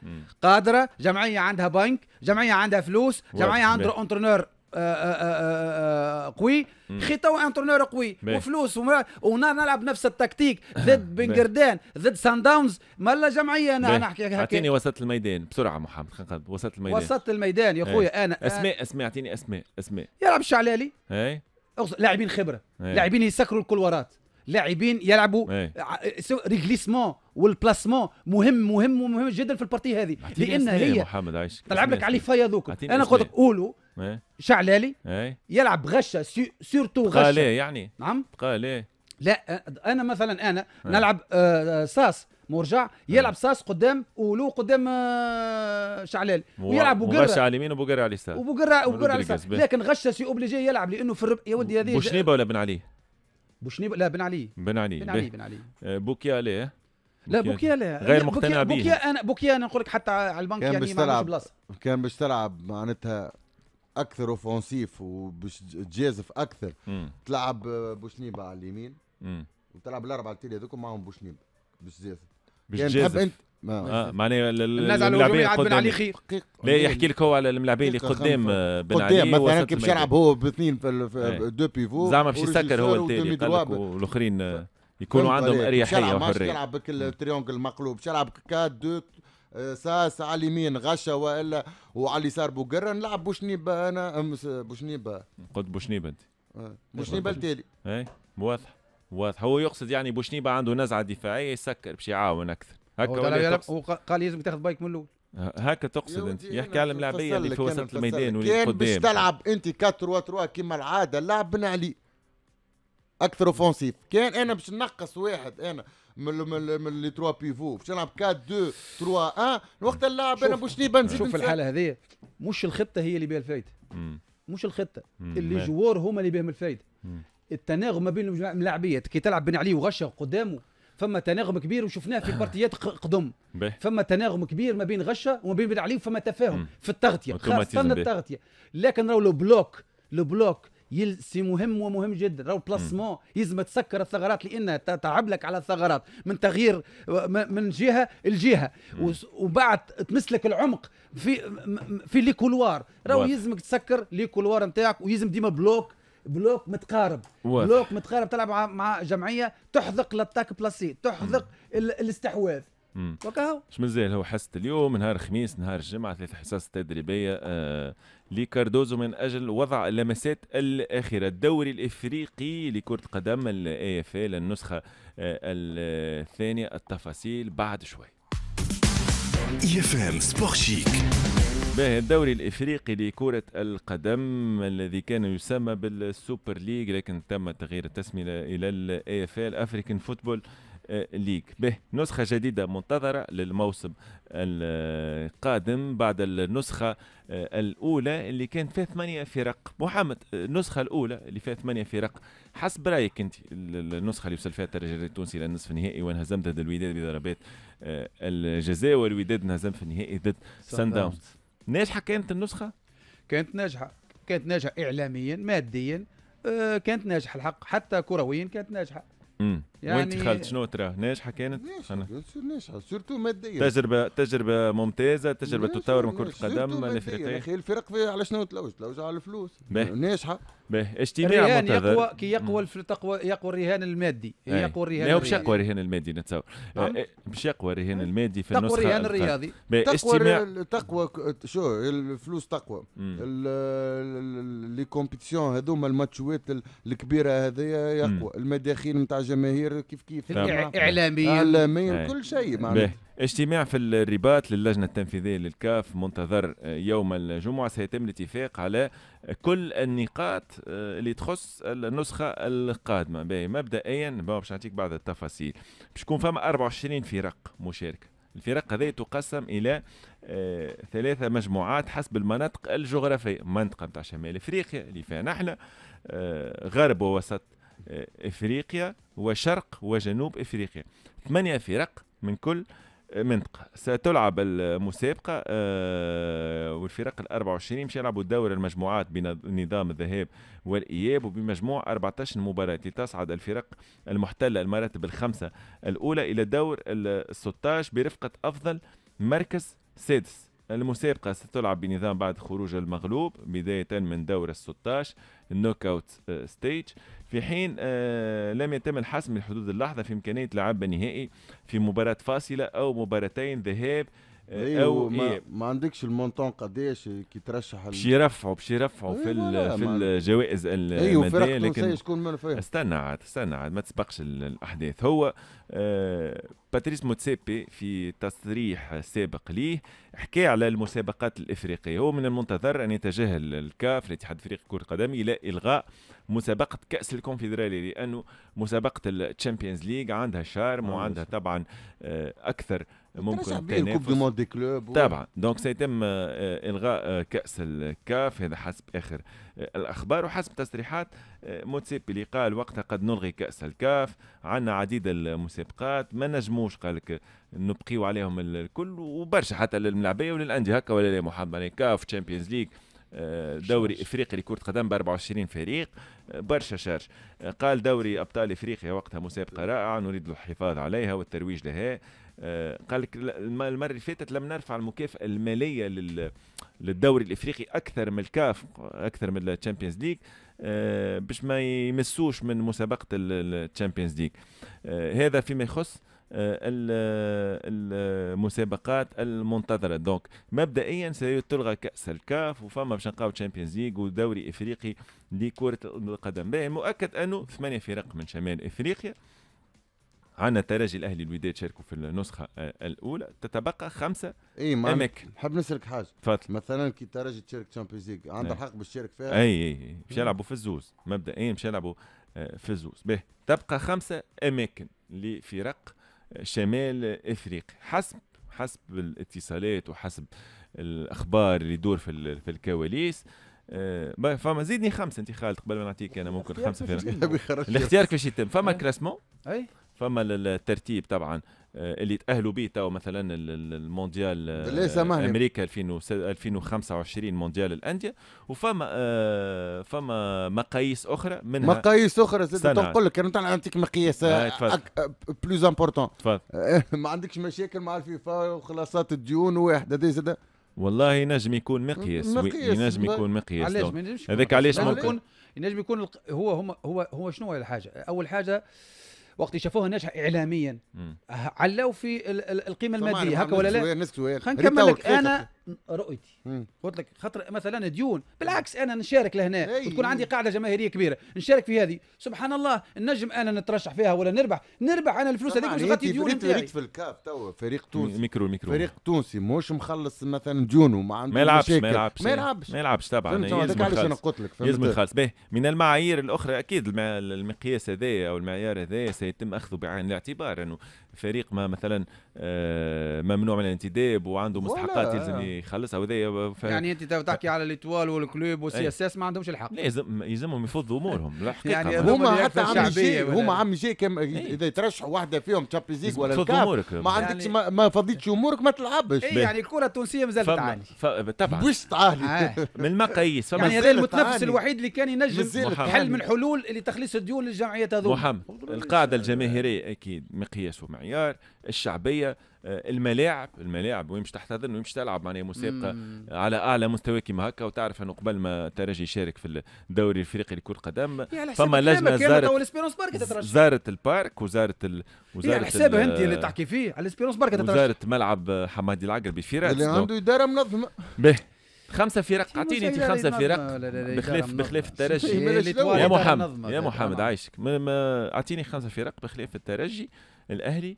قادرة جمعية عندها بنك جمعية عندها فلوس جمعية عندها اونترونور آه، آه، آه، قوي خيطه انترنور قوي وفلوس وهنا نلعب نفس التكتيك ضد بن ضد سان داونز مالا جمعيه انا نحكي هكا اعطيني وسط الميدان بسرعه محمد خلينا وسط الميدان وسط الميدان يا خويا إيه. انا اسماء اسماء اعطيني اسماء اسماء يلعب الشعلالي إيه. لاعبين خبره إيه. لاعبين يسكروا الكلورات لاعبين يلعبوا ايه. ريغليسمون والبلاسمون مهم مهم مهم جدا في البارتي هذه لان هي تلعب لك على فيا ذوك انا قلت قولوا إيه. شعلالي إيه. يلعب غشه سورتو غشه قاليه يعني نعم قاليه لا انا مثلا انا إيه. نلعب آه، آه، ساس مرجع يلعب ساس قدام ولو قدام آه، شعلال ويلعب بوقرة على اليمين وبوقرة على اليسار وبوقرة وبوقرة على اليسار لكن غشة سي اوبليجي يلعب لانه في الرب يا ودي هذه بوشنيبه ولا بن علي؟ بوشنيبه لا بن علي بن علي بن علي بن علي بوكيا ليه؟ لا بوكيا لا غير مقتنع به بوكيا انا بوكيا انا نقول لك حتى على البنك يعني ما بلاصه كان باش تلعب معناتها اكثر اوفونسيف وباش تجازف اكثر مم. تلعب بوشنيبه على اليمين وتلعب الاربعه التالي هذوك معهم بوشنيبه باش تجازف باش تجازف يعني انت ما آه معناها الناس على قدام بن علي خير لا يحكي لك هو على الملاعبين اللي قدام آه، بن علي قدام مثلا كي باش يلعب هو باثنين في دو بيفو زعما باش يسكر هو التالي والاخرين آه، يكونوا عندهم اريحيه وحريه يلعب بك التريونجل مقلوب باش يلعب كا 2 ساس على اليمين غشا والا وعلى اليسار بوقرا نلعب بوشنيبا انا بوشنيبا قلت بوشنيبا انت آه، بوشنيبا التالي اي واضح واضح هو يقصد يعني بوشنيبا عنده نزعه دفاعيه يسكر باش يعاون اكثر هكا قال لازم تاخذ بايك من الاول هكا تقصد انت يحكي على الملاعبيه اللي في وسط الميدان واللي قدام باش تلعب انت 4 3 كما العاده لعب بن علي اكثر اوفونسيف كان انا باش نقص واحد انا من لي تروا بيفو باش نلعب 4 2 3 1 وقت اللاعب انا باش نبان شوف الحاله هذه مش الخطه هي اللي بها الفايده مش الخطه اللي جوار هما اللي بهم الفايده التناغم ما بين الملاعبيه كي تلعب بن علي وغشه قدامه فما تناغم كبير وشفناه في بارتيات قدم فما تناغم كبير ما بين غشه وما بين بن علي وفما تفاهم في التغطيه خاصه التغطيه لكن راهو لو بلوك لو بلوك سي مهم ومهم جدا راهو بلاسمون يلزم تسكر الثغرات لانها تعب لك على الثغرات من تغيير من جهه لجهه وبعد تمسلك العمق في في لي كولوار راهو يلزمك تسكر لي كولوار نتاعك ويلزم ديما بلوك بلوك متقارب واف. بلوك متقارب تلعب مع جمعيه تحذق لاتاك بلاسي تحذق الاستحواذ وكاهو شمن مازال هو حست اليوم نهار خميس نهار الجمعه ثلاث حصص تدريبيه آه لكاردوزو من اجل وضع اللمسات الاخيره الدوري الافريقي لكره القدم الاي اف ال النسخه آه، الثانيه التفاصيل بعد شوي اي اف ام سبور شيك باهي الدوري الافريقي لكرة القدم الذي كان يسمى بالسوبر ليج لكن تم تغيير التسمية الى الاي اف ال افريكان فوتبول ليك به نسخة جديدة منتظرة للموسم القادم بعد النسخة الأولى اللي كان فيها ثمانية فرق محمد النسخة الأولى اللي فيها ثمانية فرق حسب رأيك أنت النسخة اللي وصل فيها الترجي التونسي إلى النصف النهائي وانهزم ضد الوداد بضربات الجزاء والوداد انهزم في النهائي ضد سان نعم. داونز ناجحة كانت النسخة؟ كانت ناجحة كانت ناجحة إعلاميا ماديا آه، كانت ناجحة الحق حتى كرويا كانت ناجحة يعني وانت خالد شنو تراه ناجحه كانت؟ ناجحه ناجحه سورتو ماديا تجربه تجربه ممتازه تجربه تطور من كره القدم الافريقيه الفرق على شنو تلوج؟ تلوج على الفلوس ناجحه باهي اجتماع الرهان يقوى كي يقوى تقوى يقوى الرهان المادي يقوى الرهان المادي باش نعم. أه، أه، يقوى الرهان المادي أه. نتصور باش يقوى الرهان المادي في النسخه تقوى الرهان الرياضي اجتماع تقوى شو الفلوس تقوى لي كومبيتيسيون هذوما الماتشوات الكبيره هذيا يقوى المداخيل نتاع الجماهير كبير كيف كيف اعلاميا اعلاميا إيه. كل شيء إيه. معناها اجتماع في الرباط للجنة التنفيذية للكاف منتظر آه، يوم الجمعة سيتم الاتفاق على كل النقاط آه، اللي تخص النسخة القادمة باهي مبدئيا باش نعطيك بعض التفاصيل باش يكون فما 24 فرق مشاركة الفرق هذه تقسم الى آه، ثلاثه مجموعات حسب المناطق الجغرافيه منطقه نتاع شمال افريقيا اللي فيها نحن غرب ووسط افريقيا وشرق وجنوب افريقيا ثمانيه فرق من كل منطقة ستلعب المسابقة آه، والفرق ال 24 مش يلعبوا دور المجموعات بنظام الذهاب والإياب وبمجموع 14 مباراة لتصعد الفرق المحتلة المراتب الخمسة الأولى إلى دور ال 16 برفقة أفضل مركز سادس المسابقة ستلعب بنظام بعد خروج المغلوب بداية من دور الستاش النوك اوت ستيج في حين آه، لم يتم الحسم لحدود اللحظة في إمكانية لعب نهائي في مباراة فاصلة أو مباراتين ذهاب أيوة، او ما, إيه؟ ما عندكش المونتون قداش كي ترشح باش يرفعوا باش يرفعوا في إيه، لا في الجوائز أيوة، الماديه أيوه لكن شكون من فيها استنى عاد استنى عاد ما تسبقش الاحداث هو آه باتريس موتسيبي في تصريح سابق ليه حكى على المسابقات الافريقيه هو من المنتظر ان يتجاهل الكاف الاتحاد الافريقي كره القدم الى الغاء مسابقه كاس الكونفدرالي لانه مسابقه الشامبيونز ليج عندها شارم آه، وعندها طبعا آه اكثر ممكن تنافس دي كلوب طبعا دونك سيتم آه، آه، الغاء آه، كاس الكاف هذا حسب اخر الاخبار وحسب تصريحات اللي قال وقتها قد نلغي كاس الكاف عندنا عديد المسابقات ما نجموش قال لك نبقيو عليهم الكل وبرشا حتى للملاعبيه وللانديه هكا ولا لا محمد يعني كاف تشامبيونز ليج دوري افريقي لكره قدم ب 24 فريق برشا شارج قال دوري ابطال افريقيا وقتها مسابقه رائعه نريد الحفاظ عليها والترويج لها آه، قال لك المره اللي فاتت لم نرفع المكافاه الماليه للدوري الافريقي اكثر من الكاف اكثر من الشامبيونز ليج آه، باش ما يمسوش من مسابقه الشامبيونز ليج آه، هذا فيما يخص المسابقات المنتظره دونك مبدئيا سيتلغى كاس الكاف وفما باش نلقاو تشامبيونز ليج ودوري افريقي لكره القدم مؤكد انه ثمانيه فرق من شمال افريقيا عندنا الترجي الاهلي الوداد شاركوا في النسخه آه، الاولى تتبقى خمسه اي اماكن نحب نسالك حاجه فاتل. مثلا كي الترجي تشارك تشامبيونز ليج عندها الحق باش تشارك فيها اي اي باش يلعبوا في الزوز مبدئيا إيه، باش يلعبوا آه، في الزوز به تبقى خمسه اماكن لفرق آه، شمال افريقيا حسب حسب الاتصالات وحسب الاخبار اللي يدور في في الكواليس آه فما زيدني خمسه انت خالد قبل ما نعطيك انا ممكن خمسه فرق الاختيار كيفاش يتم فما كلاسمون اي فما الترتيب طبعا آه، اللي تاهلوا به تو مثلا المونديال آه، امريكا 2025 مونديال الانديه وفما آه، فما مقاييس اخرى منها مقاييس اخرى زاد نقول لك انا نعطيك مقياس بلوز امبورتون ما عندكش مشاكل مع الفيفا وخلاصات الديون واحد هذا زاد والله ينجم يكون مقياس, مقياس ينجم يكون مقياس هذاك علاش ممكن ينجم يكون هو هو هو شنو هي الحاجه اول حاجه وقت شافوها ناجحه اعلاميا أه، علوا في القيمه الماديه هكا ولا لا خلينا نكمل لك انا رؤيتي قلت لك خاطر مثلا ديون بالعكس انا نشارك لهنا وتكون عندي قاعده جماهيريه كبيره نشارك في هذه سبحان الله النجم انا نترشح فيها ولا نربح نربح انا الفلوس هذيك مش غادي ديون فريق في الكاف تو فريق تونسي ميكرو ميكرو فريق تونسي مش مخلص مثلا ديونه ما عنده ما يلعبش ما يلعبش ما يلعبش ما يلعبش طبعا لازم علاش انا قلت لك يلزم يخلص من المعايير الاخرى اكيد المقياس هذايا او المعيار هذايا يتم اخذه بعين الاعتبار انه فريق ما مثلا آه، ممنوع من الانتداب وعنده مستحقات آه. يلزم يخلصها وذا ف... يعني انت تحكي على الاتوال والكلوب إيه. والسي اس اس ما عندهمش الحق لازم يلزمهم يفضوا امورهم يعني هما حتى عم جي هما عم جي كم إيه. اذا يترشحوا واحده فيهم تشامبيونز ليج ولا الكاب ما عندكش يعني... ما فضيتش امورك ما تلعبش اي يعني الكره التونسيه مازالت تعاني ف... طبعا مش تعاني آه. من المقاييس يعني هذا المتنفس الوحيد اللي كان ينجم حل من الحلول اللي تخليص الديون للجمعيات هذول محمد القاعده الجماهيريه اكيد مقياسه المعيار الشعبيه آه، الملاعب الملاعب وين مش تحتضن وين مش تلعب معناها مسابقه على اعلى مستوى كيما هكا وتعرف انه قبل ما الترجي يشارك في الدوري الافريقي لكره القدم فما لجنه زارت زارت البارك وزارت ال... وزارت على حسابها انت اللي تحكي فيه على الاسبيرونس بارك وزارت ملعب حمادي العقربي في اللي عنده اداره منظمه به خمسه فرق اعطيني انت خمسه فرق بخلاف بخلاف الترجي يا محمد يا محمد عايشك اعطيني خمسه فرق بخلاف الترجي الاهلي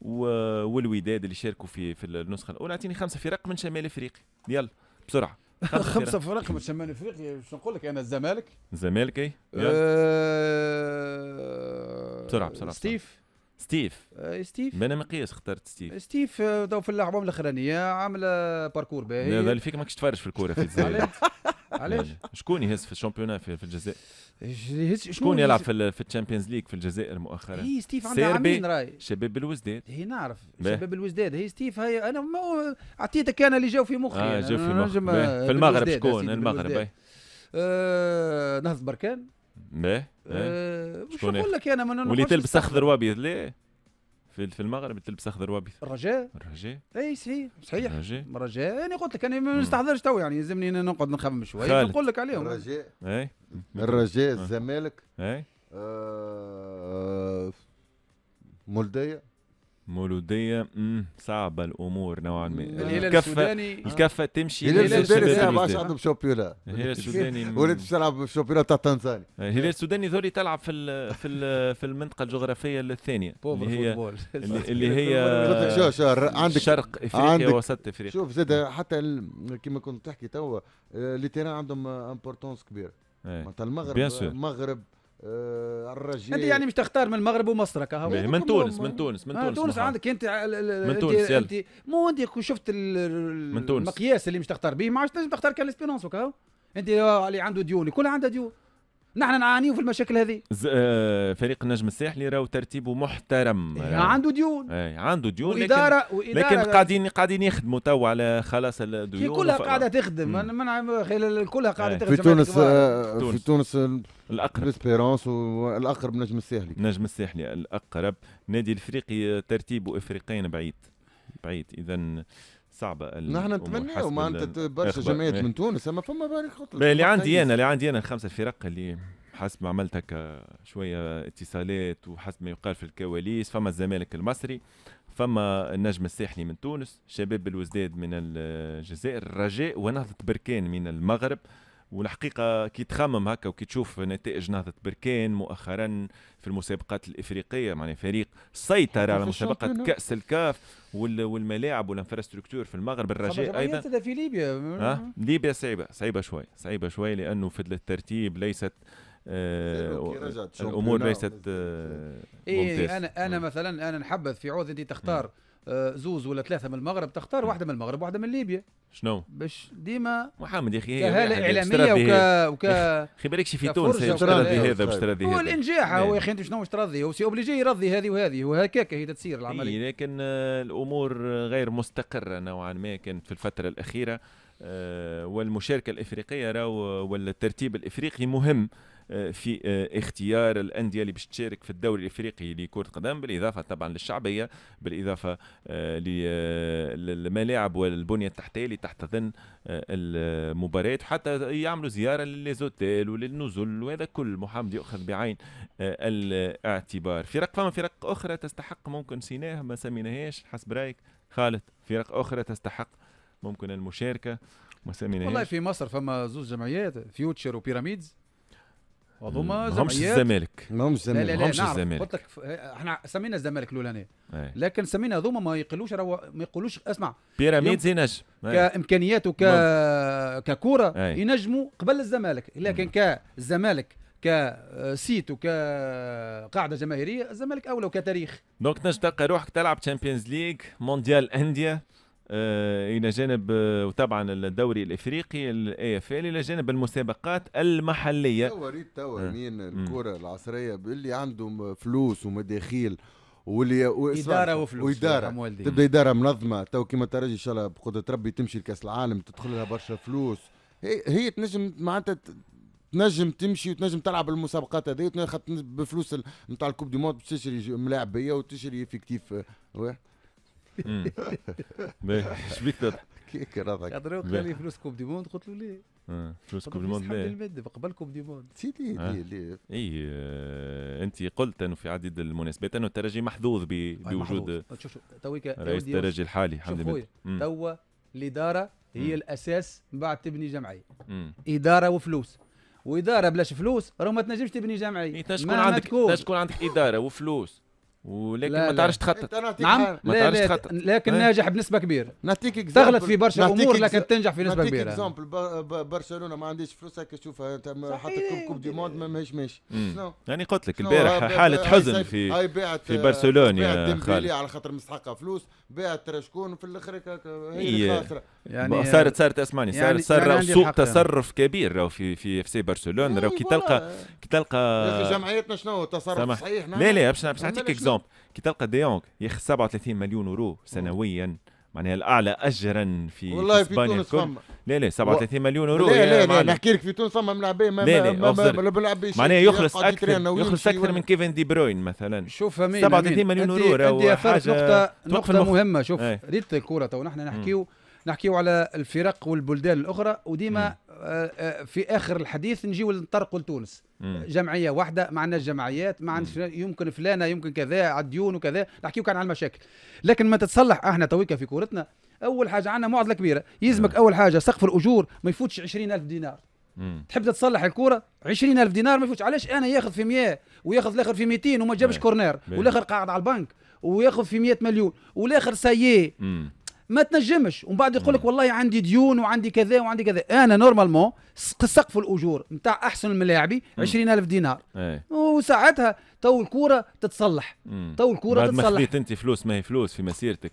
والوداد اللي شاركوا في في النسخه الاولى اعطيني خمسه فرق من شمال افريقيا يلا بسرعه خمسه فرق من شمال افريقيا شو نقول لك انا الزمالك الزمالك اي آه، بسرعه بسرعه ستيف ستيف آه، ستيف انا مقياس اخترت ستيف ستيف تو آه، في اللعبه الاخرانيه عامله باركور باهي هذا اللي فيك ماكش تفرج في الكوره في الجزائر علاش يعني شكون يهز في الشامبيون في, الجزائر شكون يلعب في في الشامبيونز ليج في الجزائر مؤخرا هي إيه، ستيف عندها عامين راي شباب الوزداد هي إيه، نعرف شباب الوزداد هي إيه، ستيف هي انا اعطيتك انا اللي جاو في مخي آه جاو في مخي في المغرب شكون المغرب آه، نهض بركان ايه أه مش بقول لك انا يعني، من واللي تلبس اخضر وابيض ليه؟ في في المغرب تلبس اخضر وابيض الرجاء الرجاء اي صحيح صحيح الرجاء الرجاء انا يعني قلت لك انا يعني ما نستحضرش تو يعني يلزمني نقعد نخمم شوي نقول لك عليهم الرجاء اي الرجاء آه. الزمالك اي آه... مولديه مولوديه امم صعبه الامور نوعا ما الكفه الكفه تمشي الهلال السوداني ما عادش عندهم شوبيولا الهلال السوداني ولات تلعب شامبيونا تاع تنزانيا الهلال السوداني ذولي تلعب في في في المنطقه الجغرافيه الثانيه اللي هي اللي هي عندك شرق افريقيا وسط افريقيا شوف زاد حتى كما كنت تحكي توا آه، لي تيران عندهم امبورتونس كبيره إيه. معناتها المغرب المغرب آه، الرجاء انت يعني مش تختار من المغرب ومصرك اهو من, من تونس من تونس آه، من تونس تونس عندك انت من تونس انت مو انت شفت المقياس اللي مش تختار به ما عادش تختار كان اسبيرونس وكا انت اللي عنده ديون كل عنده ديون نحن نعانيو في المشاكل هذه آه فريق النجم الساحلي راهو ترتيبه محترم يعني عنده ديون اي عنده ديون وإدارة لكن, وإدارة لكن قاعدين قاعدين يخدموا تو على خلاص الديون كلها قاعده تخدم من كلها قاعده تخدم في تونس آه، في تونس الاقرب الاسبيرونس والاقرب نجم الساحلي نجم الساحلي الاقرب نادي الافريقي ترتيبه افريقيا بعيد بعيد اذا صعبه نحن نتمنى ما انت برشا جمعيات إيه. من تونس اما فما باري خطر اللي عندي انا اللي عندي انا الخمسه الفرق اللي حسب ما عملت هكا شويه اتصالات وحسب ما يقال في الكواليس فما الزمالك المصري فما النجم الساحلي من تونس شباب الوزداد من الجزائر الرجاء ونهضه بركان من المغرب آه والحقيقة كي تخمم هكا وكي تشوف نتائج نهضة بركان مؤخرا في المسابقات الإفريقية معناها فريق سيطر على مسابقة كأس الكاف والملاعب والانفراستركتور في المغرب الرجاء أيضا في ليبيا ها؟ ليبيا صعيبة صعيبة شوي صعيبة شوي لأنه فضل الترتيب ليست آه الامور ليست آه إيه, إيه، انا انا نعم. مثلا انا نحبذ في عوض انت تختار نعم. آه، زوز ولا ثلاثه من المغرب تختار واحده من المغرب واحده من ليبيا شنو باش ديما محمد يا اخي كهاله اعلاميه وك وك بالك شي في تونس باش ترضي هذا باش ترضي هذا هو الانجاح هو نعم. يا اخي انت شنو باش ترضي هو سي اوبليجي يرضي هذه وهذه وهكاك هي تسير العمليه لكن آه، الامور غير مستقره نوعا ما كانت في الفتره الاخيره آه، والمشاركه الافريقيه راهو والترتيب الافريقي مهم آه، في آه، اختيار الانديه اللي باش تشارك في الدوري الافريقي لكره القدم بالاضافه طبعا للشعبيه بالاضافه آه، للملاعب والبنيه التحتيه اللي تحتضن المباريات حتى يعملوا زياره للزوتيل وللنزل وهذا كل محمد يؤخذ بعين الاعتبار فرق فما فرق اخرى تستحق ممكن سيناها ما سميناهاش حسب رايك خالد فرق اخرى تستحق ممكن المشاركه ما سميناهاش والله في مصر فما زوج جمعيات فيوتشر وبيراميدز هذوما ماهمش الزمالك ما الزمالك ماهمش الزمالك قلت لك آه، احنا سمينا الزمالك الاولاني إيه. لكن سمينا هذوما ما يقلوش راهو ما يقولوش اسمع بيراميد زي نجم إيه. كامكانيات وك ككره إيه. ينجموا قبل الزمالك لكن كالزمالك كسيت وكقاعده جماهيريه الزمالك اولى وكتاريخ دونك تنجم تلقى روحك تلعب تشامبيونز ليج مونديال انديا آه، الى جانب آه، وطبعا الدوري الافريقي الاي اف ال الى جانب المسابقات المحليه توا ريت توا آه. مين الكره العصريه اللي عندهم فلوس ومداخيل واللي اداره وفلوس واداره تبدا اداره منظمه تو كيما ترجي ان شاء الله بقدره ربي تمشي لكاس العالم تدخل لها برشا فلوس هي, هي تنجم معناتها تنجم تمشي وتنجم تلعب المسابقات هذه بفلوس نتاع الكوب دي موند تشري ملاعبيه وتشري افكتيف واحد اش بيك كيك كيك راه قال لي فلوس كوب دي موند قلت له ليه آه، فلوس كوب دي موند ليه آه. قبل كوب دي موند سيدي ليه ليه اي آه، انت قلت انه في عديد المناسبات انه الترجي محظوظ بوجود طيب، رئيس الترجي الحالي الحمد لله توا الاداره هي الاساس من بعد تبني جمعيه اداره وفلوس واداره بلاش فلوس راه ما تنجمش تبني جمعيه إيه تشكون عندك تكون. عندك اداره وفلوس ولكن لا ما تعرفش تخطط نعم ما تعرفش تخطط لكن إيه؟ ناجح بنسبه كبيره نعطيك تغلط في برشا امور لكن تنجح في نسبه كبيره نعطيك اكزامبل برشلونه ما عنديش فلوس هكا شوفها حتى كوب كوب دي موند ماهيش ماشي يعني قلت لك البارح آه، حاله آه، حزن آه، في في برشلونه يا خالد على خاطر مستحقه فلوس باعت شكون في الاخر هي يعني, يعني, يعني صارت صارت اسمعني صارت صار سوء تصرف كبير راهو في في اف سي برشلونه راهو إيه، كي تلقى كي تلقى جمعيتنا شنو تصرف صحيح نعم. لا لا باش نعطيك اكزومبل كي تلقى ديونغ ياخذ 37 مليون يورو سنويا معناها الاعلى اجرا في والله في تونس فما لا لا 37 و... مليون يورو لا لا لا نحكي لك في تونس فما ملاعبيه ما لا لا ما معناها يخلص اكثر يخلص اكثر من كيفن دي بروين مثلا شوف فهمي 37 مليون يورو انت حاجه نقطه نقطه مهمه شوف ريت الكوره تو نحن نحكيو نحكيو على الفرق والبلدان الاخرى وديما آه، آه، في اخر الحديث نجيو نطرقوا لتونس جمعيه واحده ما عندناش جمعيات ما عندناش يمكن فلانه يمكن كذا على الديون وكذا نحكيو كان على المشاكل لكن ما تتصلح احنا تويكا في كورتنا اول حاجه عندنا معضله كبيره يلزمك اول حاجه سقف الاجور ما يفوتش 20000 دينار مم. تحب تتصلح الكوره 20000 دينار ما يفوتش علاش انا ياخذ في 100 وياخذ الاخر في 200 وما جابش كورنير والاخر قاعد على البنك وياخذ في 100 مليون والاخر سايي ما تنجمش ومن بعد يقول لك نعم. والله عندي ديون وعندي كذا وعندي كذا انا نورمالمون سقف الاجور نتاع احسن الملاعبي 20000 نعم. دينار ايه. وساعتها تو الكوره تتصلح تو الكوره تتصلح ما انت فلوس ما هي فلوس في مسيرتك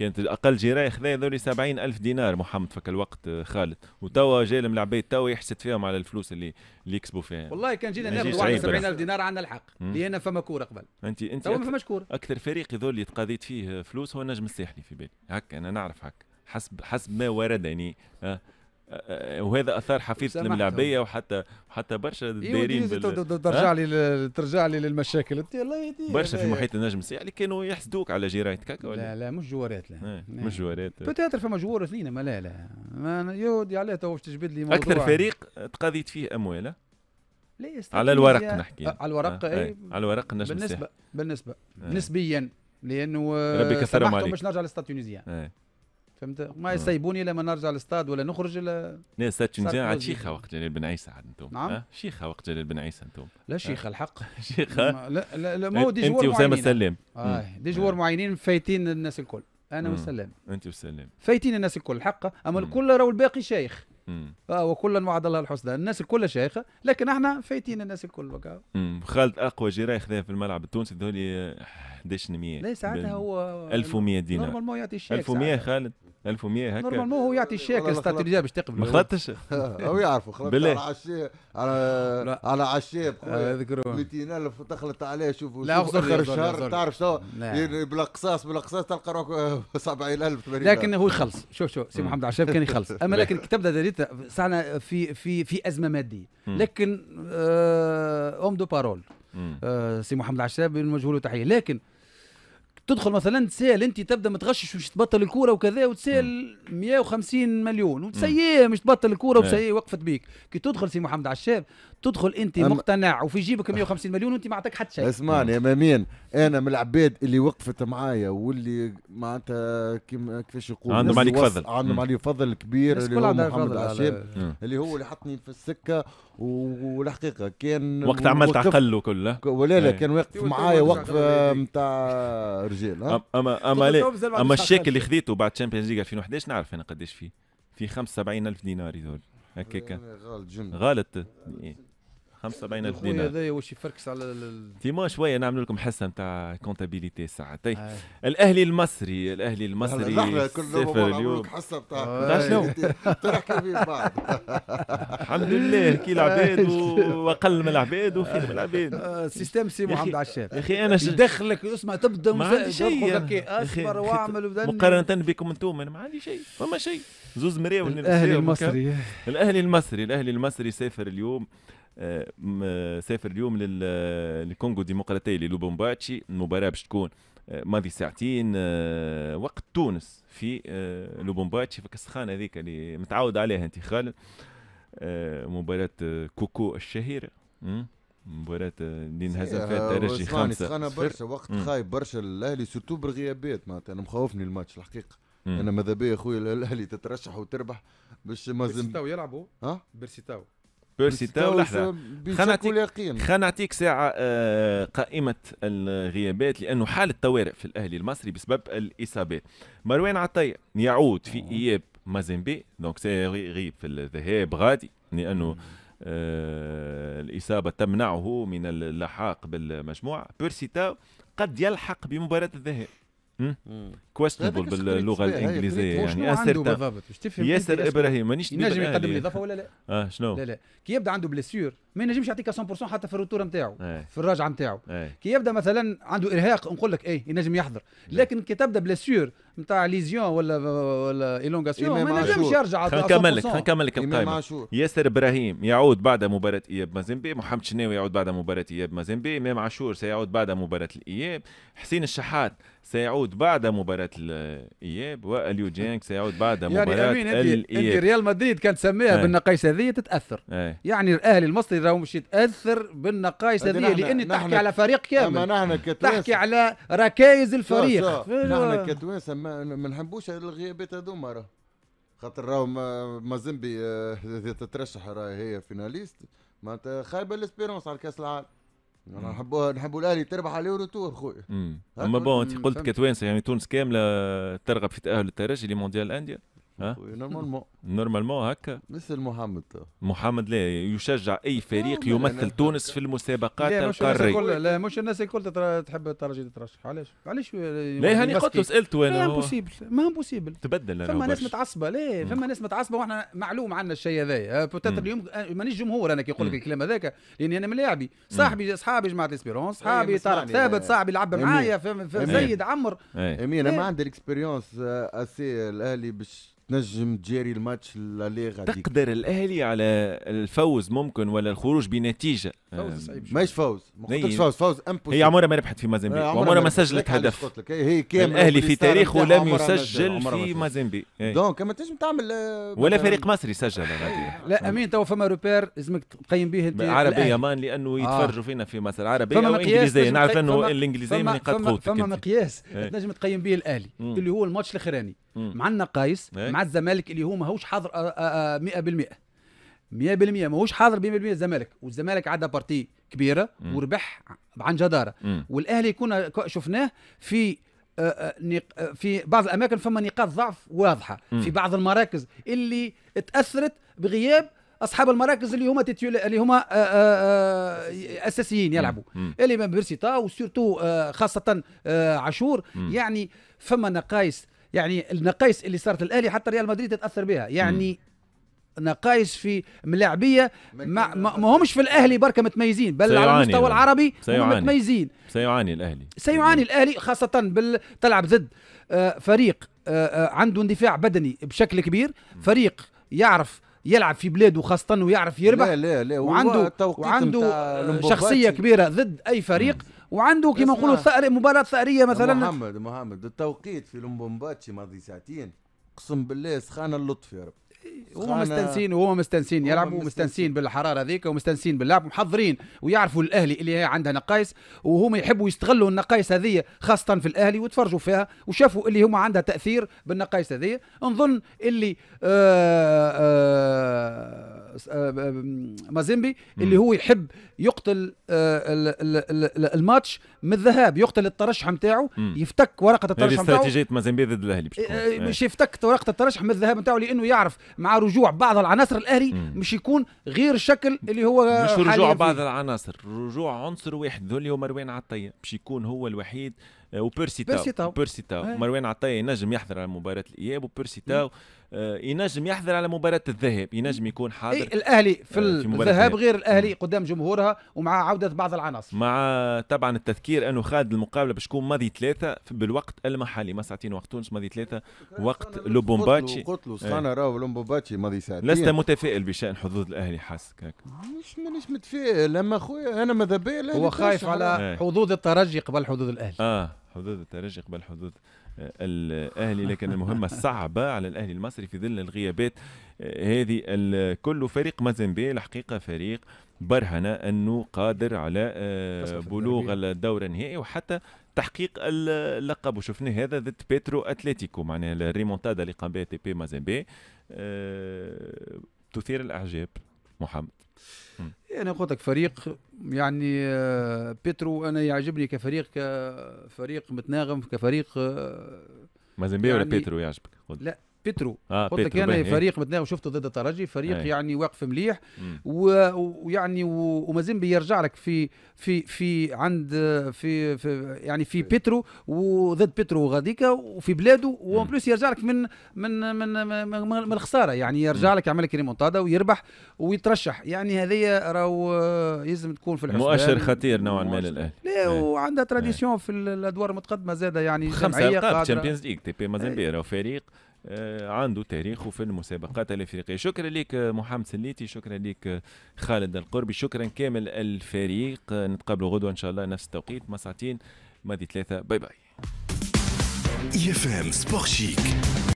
كانت الاقل جرايه خذا ذولي 70 الف دينار محمد فك الوقت آه، خالد وتوا جاي العبيد توا يحسد فيهم على الفلوس اللي اللي يكسبوا فيها والله كان جينا ناخذ 71 الف دينار عندنا الحق لان فما كوره قبل انت انت ما فماش كوره اكثر فريق ذول اللي تقاضيت فيه فلوس هو النجم الساحلي في بالي هكا انا نعرف هكا حسب حسب ما ورد يعني أه آه، آه، وهذا اثار حفيظه الملاعبيه وحتى وحتى برشا إيه، دايرين بال... ترجع لي ترجع لي للمشاكل برشا في محيط النجم اللي كانوا يحسدوك على جيرانك كاكا ولا لا لا مش جوارات لا, إيه، لا. مش جوارات بتاتر فما جوار اثنين ما لا لا ما يودي عليه تو تجبد لي موضوع اكثر فريق تقاضيت فيه اموال لا على الورق نحكي آه، على الورق آه. اي إيه. على الورق النجم بالنسبه بالنسبه آه. نسبيا لانه ربي كثرهم عليك باش نرجع للستاد تونيزيان فهمت ما يسيبوني لما نرجع للاستاد ولا نخرج ولا لا استاد عاد شيخه وقت جلال بن عيسى عاد انتم نعم أه؟ شيخه وقت جلال بن عيسى انتم لا شيخه الحق شيخه لا لا, لا ما هو دي جوار انت وسام السلام آه دي جوار آه. معينين فايتين الناس الكل انا مم. وسلام انت وسلام فايتين الناس الكل الحق اما الكل راهو الباقي شيخ آه وكلا وعد الله الحسنى الناس الكل شيخه لكن احنا فايتين الناس الكل وكا خالد اقوى جرايه خذاها في الملعب التونسي ذولي 1100 لا ساعتها هو 1100 دينار نورمالمون يعطي الشيخ 1100 خالد 1100 هكا نورمالمون هو يعطي الشيك استراتيجيه باش تقبل ما خلطتش هو يعرفوا خلطت على عشيه على على عشيه بخويا 200000 وتخلط عليه شوفوا لا شوف اخر الشهر تعرف شو يعني بالقصاص بالقصاص تلقى روحك 70000 لكن هو يخلص شوف شوف سي محمد عشاب كان يخلص اما لكن كتبنا دريت صعنا في في في ازمه ماديه لكن اوم دو بارول سي محمد عشاب نوجه له تحيه لكن تدخل مثلا تسال انت تبدا متغشش مش تبطل الكوره وكذا وتسال 150 مليون وتسيه مش تبطل الكوره إيه. وتسيه وقفت بيك كي تدخل سي محمد عشاب تدخل انت أم... مقتنع وفي جيبك 150 مليون وانت ما عطاك حتى شيء اسمعني اماميا انا من العباد اللي وقفت معايا واللي معناتها كيما كيفاش يقول عندهم عليك فضل عندهم عليك فضل كبير اللي هو محمد عشاب اللي هو اللي حطني في السكه والحقيقه كان وقت عملت عقله كله ولا لا إيه. كان واقف معايا وقف نتاع رجال اما اما اما الشيك اللي خذيته بعد تشامبيونز ليغ 2011 نعرف انا قداش فيه في 75 الف دينار هذول هكاك غالط غالط إيه. خمسه بين الدينار هذايا واش يفركس على ديما شويه نعمل لكم حصه نتاع كونتابيليتي ساعات طيب، آه. الاهلي المصري الاهلي المصري سافر اليوم حصه نتاع آه. شنو تحكي بعض الحمد لله كي العباد واقل من العباد وخير من العباد آه، سيستم سي محمد عشاب يا اخي انا دخلك اسمع تبدا ما عندي شيء إيه، اصبر واعمل مقارنه بكم انتم انا ما عندي شيء فما شيء زوز مراول الاهلي المصري الاهلي المصري الاهلي المصري سافر اليوم سافر اليوم للكونغو ديمقراطيه للوبومباتشي المباراه باش تكون آه، ماضي ساعتين آه، وقت تونس في آه، لوبومباتشي في السخانه هذيك اللي متعود عليها انت خالد مباراه كوكو الشهيره مباراة اللي انهزم فيها الترجي خمسة سخانة برشا وقت خايب برشا الاهلي سورتو بالغيابات معناتها انا مخوفني الماتش الحقيقة مم. انا ماذا بيا اخويا الاهلي تترشح وتربح باش مازم تاو يلعبوا ها تاو بيرسي تاو لحظة خلينا نعطيك ساعة آه، قائمة الغيابات لأنه حالة طوارئ في الأهلي المصري بسبب الإصابات مروان عطية يعود في إياب مازيمبي دونك سيغيب في الذهاب غادي لأنه آه الإصابة تمنعه من اللحاق بالمجموعة بيرسي تاو قد يلحق بمباراة الذهاب Hmm? Hmm. كويستنبل باللغه الانجليزيه يعني ياسر ياسر ابراهيم مانيش ينجم يقدم الاضافه ولا لا؟ اه شنو؟ لا لا كي يبدا عنده بليسيور ما ينجمش يعطيك 100% حتى في الروتور نتاعو إيه. في الراجعه نتاعو إيه. كي يبدا مثلا عنده ارهاق نقول لك ايه ينجم يحضر لكن كي تبدا بليسيور نتاع ليزيون ولا ولا ايلونغاسيون ما نجمش يرجع خلينا نكمل لك خلينا نكمل لك القائمه ياسر ابراهيم يعود بعد مباراه اياب مازيمبي محمد شناوي يعود بعد مباراه اياب مازيمبي امام عاشور سيعود بعد مباراه الاياب حسين الشحات سيعود بعد مباراة الإياب واليو جينك سيعود بعد يعني مباراة يعني أمين الإياب ريال مدريد كانت تسميها ايه. بالنقايص هذه تتأثر أي. يعني الأهلي المصري راهو مش يتأثر بالنقايص هذه لأن تحكي على فريق كامل نحن تحكي على ركائز الفريق نحن كتوانسة ما, ما نحبوش الغيابات هذوما راه خاطر راهو مازنبي آه، تترشح راهي هي فيناليست معناتها خايبه الاسبيرونس على كاس العالم انا نحبوها نحبوا الاهلي تربح على اليورو تور خويا اما بون انت قلت كتوانسه يعني تونس كامله ترغب في تاهل الترجي لمونديال الانديه نورمالمون نورمالمون هكا مثل محمد محمد لا يشجع اي فريق يمثل تونس في المسابقات القاريه لا مش الناس الكل تحب الترجي تترشح علاش علاش لا هاني قلت سالته انا ما امبوسيبل ما امبوسيبل تبدل فما ناس متعصبه لا فما ناس متعصبه واحنا معلوم عندنا الشيء هذايا بوتيتر اليوم آه، مانيش جمهور انا كي نقول لك الكلام هذاك لاني انا ملاعبي صاحبي اصحابي جماعه الاسبيرونس إيه، صاحبي طارق ثابت صاحبي لعب معايا زيد عمر إيه. امين انا ما إيه. عندي الاكسبيريونس آه، اسي الاهلي باش تنجم تجاري الماتش اللي غادي تقدر الاهلي على الفوز ممكن ولا الخروج بنتيجه فوز صعيب ماهيش فوز ما قلتش فوز فوز امبوسيبل هي عمرها ما ربحت في مازامبيك وعمرها ما سجلت هدف هي كامل الاهلي في تاريخه لم يسجل في مازامبيك إيه. دونك ما تنجم تعمل آه، ولا فريق مصري سجل لا امين تو فما روبير لازمك تقيم به انت عربيه مان لانه آه. يتفرجوا فينا في مصر عربيه او انجليزيه نعرف انه الانجليزيه من نقاط قوه فما مقياس إيه. تنجم تقيم به الاهلي اللي هو الماتش الاخراني مع النقايص إيه. مع الزمالك اللي هو ماهوش حاضر 100% آه، 100% ماهوش حاضر 100% الزمالك والزمالك عدى بارتي كبيره وربح عن جداره والاهلي يكون شفناه في آه، آه، آه، في بعض الاماكن فما نقاط ضعف واضحه في بعض المراكز اللي تاثرت بغياب اصحاب المراكز اللي هما اللي هما اساسيين يلعبوا اللي بيرسيتا وسيرتو خاصه عاشور يعني فما نقايص يعني النقايص اللي صارت الاهلي حتى ريال مدريد تتاثر بها يعني نقائص في ملاعبيه ما, ما همش في الاهلي بركه متميزين بل على المستوى يعني. العربي سيعاني متميزين سيعاني الاهلي سيعاني الاهلي خاصه بال... تلعب ضد آه، فريق آه، آه، عنده اندفاع بدني بشكل كبير فريق يعرف يلعب في بلاده خاصة ويعرف يربح لا لا لا وعنده وعنده شخصية كبيرة ضد أي فريق مم. وعنده كما نقولوا ثأر مباراة ثأرية مثلا محمد محمد التوقيت في لومبومباتشي ماضي ساعتين اقسم بالله سخان اللطف يا رب هما مستنسين وهما مستنسين يلعبوا مستنسين بالحراره هذيك ومستنسين باللعب محضرين ويعرفوا الاهلي اللي هي عندها نقائص وهما يحبوا يستغلوا النقائص هذه خاصه في الاهلي وتفرجوا فيها وشافوا اللي هما عندها تاثير بالنقائص هذه نظن اللي آآ آه، آآ آه، آه، مازيمبي اللي هو يحب يقتل آه، الماتش من الذهاب يقتل الترشح نتاعو يفتك ورقه الترشح نتاعو استراتيجيه مازيمبي ضد الاهلي آه، مش إيه. يفتك ورقه الترشح من الذهاب نتاعو لانه يعرف مع رجوع بعض العناصر الاهلي مش يكون غير الشكل اللي هو مش رجوع بعض العناصر رجوع عنصر واحد ذولي ومروان عطيه باش يكون هو الوحيد وبيرسي تاو بيرسي تاو إيه. مروان عطيه نجم يحضر على مباراه الاياب وبيرسي إيه. تاو آه، ينجم يحضر على مباراه الذهاب ينجم يكون حاضر إيه الاهلي في, آه، في الذهاب غير الاهلي قدام جمهورها ومع عوده بعض العناصر مع طبعا التذكير انه خاد المقابله باش تكون ماضي ثلاثه بالوقت المحلي ما ساعتين وقت تونس ماضي ثلاثه وقت لوبومباتشي قلت له إيه. صانا راهو لوبومباتشي ماضي ساعتين لست متفائل بشان حظوظ الاهلي حاسك هكا مش مانيش متفائل اما خويا انا ماذا بيا هو خايف على إيه. حظوظ الترجي قبل حظوظ الاهلي اه حظوظ الترجي قبل حظوظ الاهلي لكن المهمه صعبه على الاهلي المصري في ظل الغيابات آه، هذه الكل فريق مازنبي الحقيقه فريق برهن انه قادر على آه، بلوغ الدور النهائي وحتى تحقيق اللقب وشفنا هذا ضد بيترو اتلتيكو معناها الريمونتادا اللي قام بها تي بي مازنبي آه، تثير الاعجاب محمد انا قلت لك فريق يعني آه، بيترو انا يعجبني كفريق كفريق متناغم كفريق آه، مازن بيه يعني ولا بيترو يعجبك؟ لا بيترو آه قلت لك انا فريق متناول شفته ضد الترجي فريق آه. يعني واقف مليح ويعني ومازال بيرجع لك في في في عند في, في يعني في بيترو وضد بيترو غاديكا وفي بلاده وان بلوس يرجع لك من من من من, من الخساره يعني يرجع لك يعمل لك ريمونتادا ويربح ويترشح يعني هذه راهو يلزم تكون في الحسبان مؤشر خطير نوعا ما للاهلي لا وعندها تراديسيون في الادوار المتقدمه زاده يعني خمسه القاب تشامبيونز ليج تي بي مازال إيه. فريق آه، عنده تاريخه في المسابقات الافريقيه شكرا لك آه، محمد سليتي شكرا لك آه، خالد القربي شكرا كامل الفريق نتقابلوا غدوه ان شاء الله نفس التوقيت مساعتين ماضي ثلاثه باي باي يفهم سبور شيك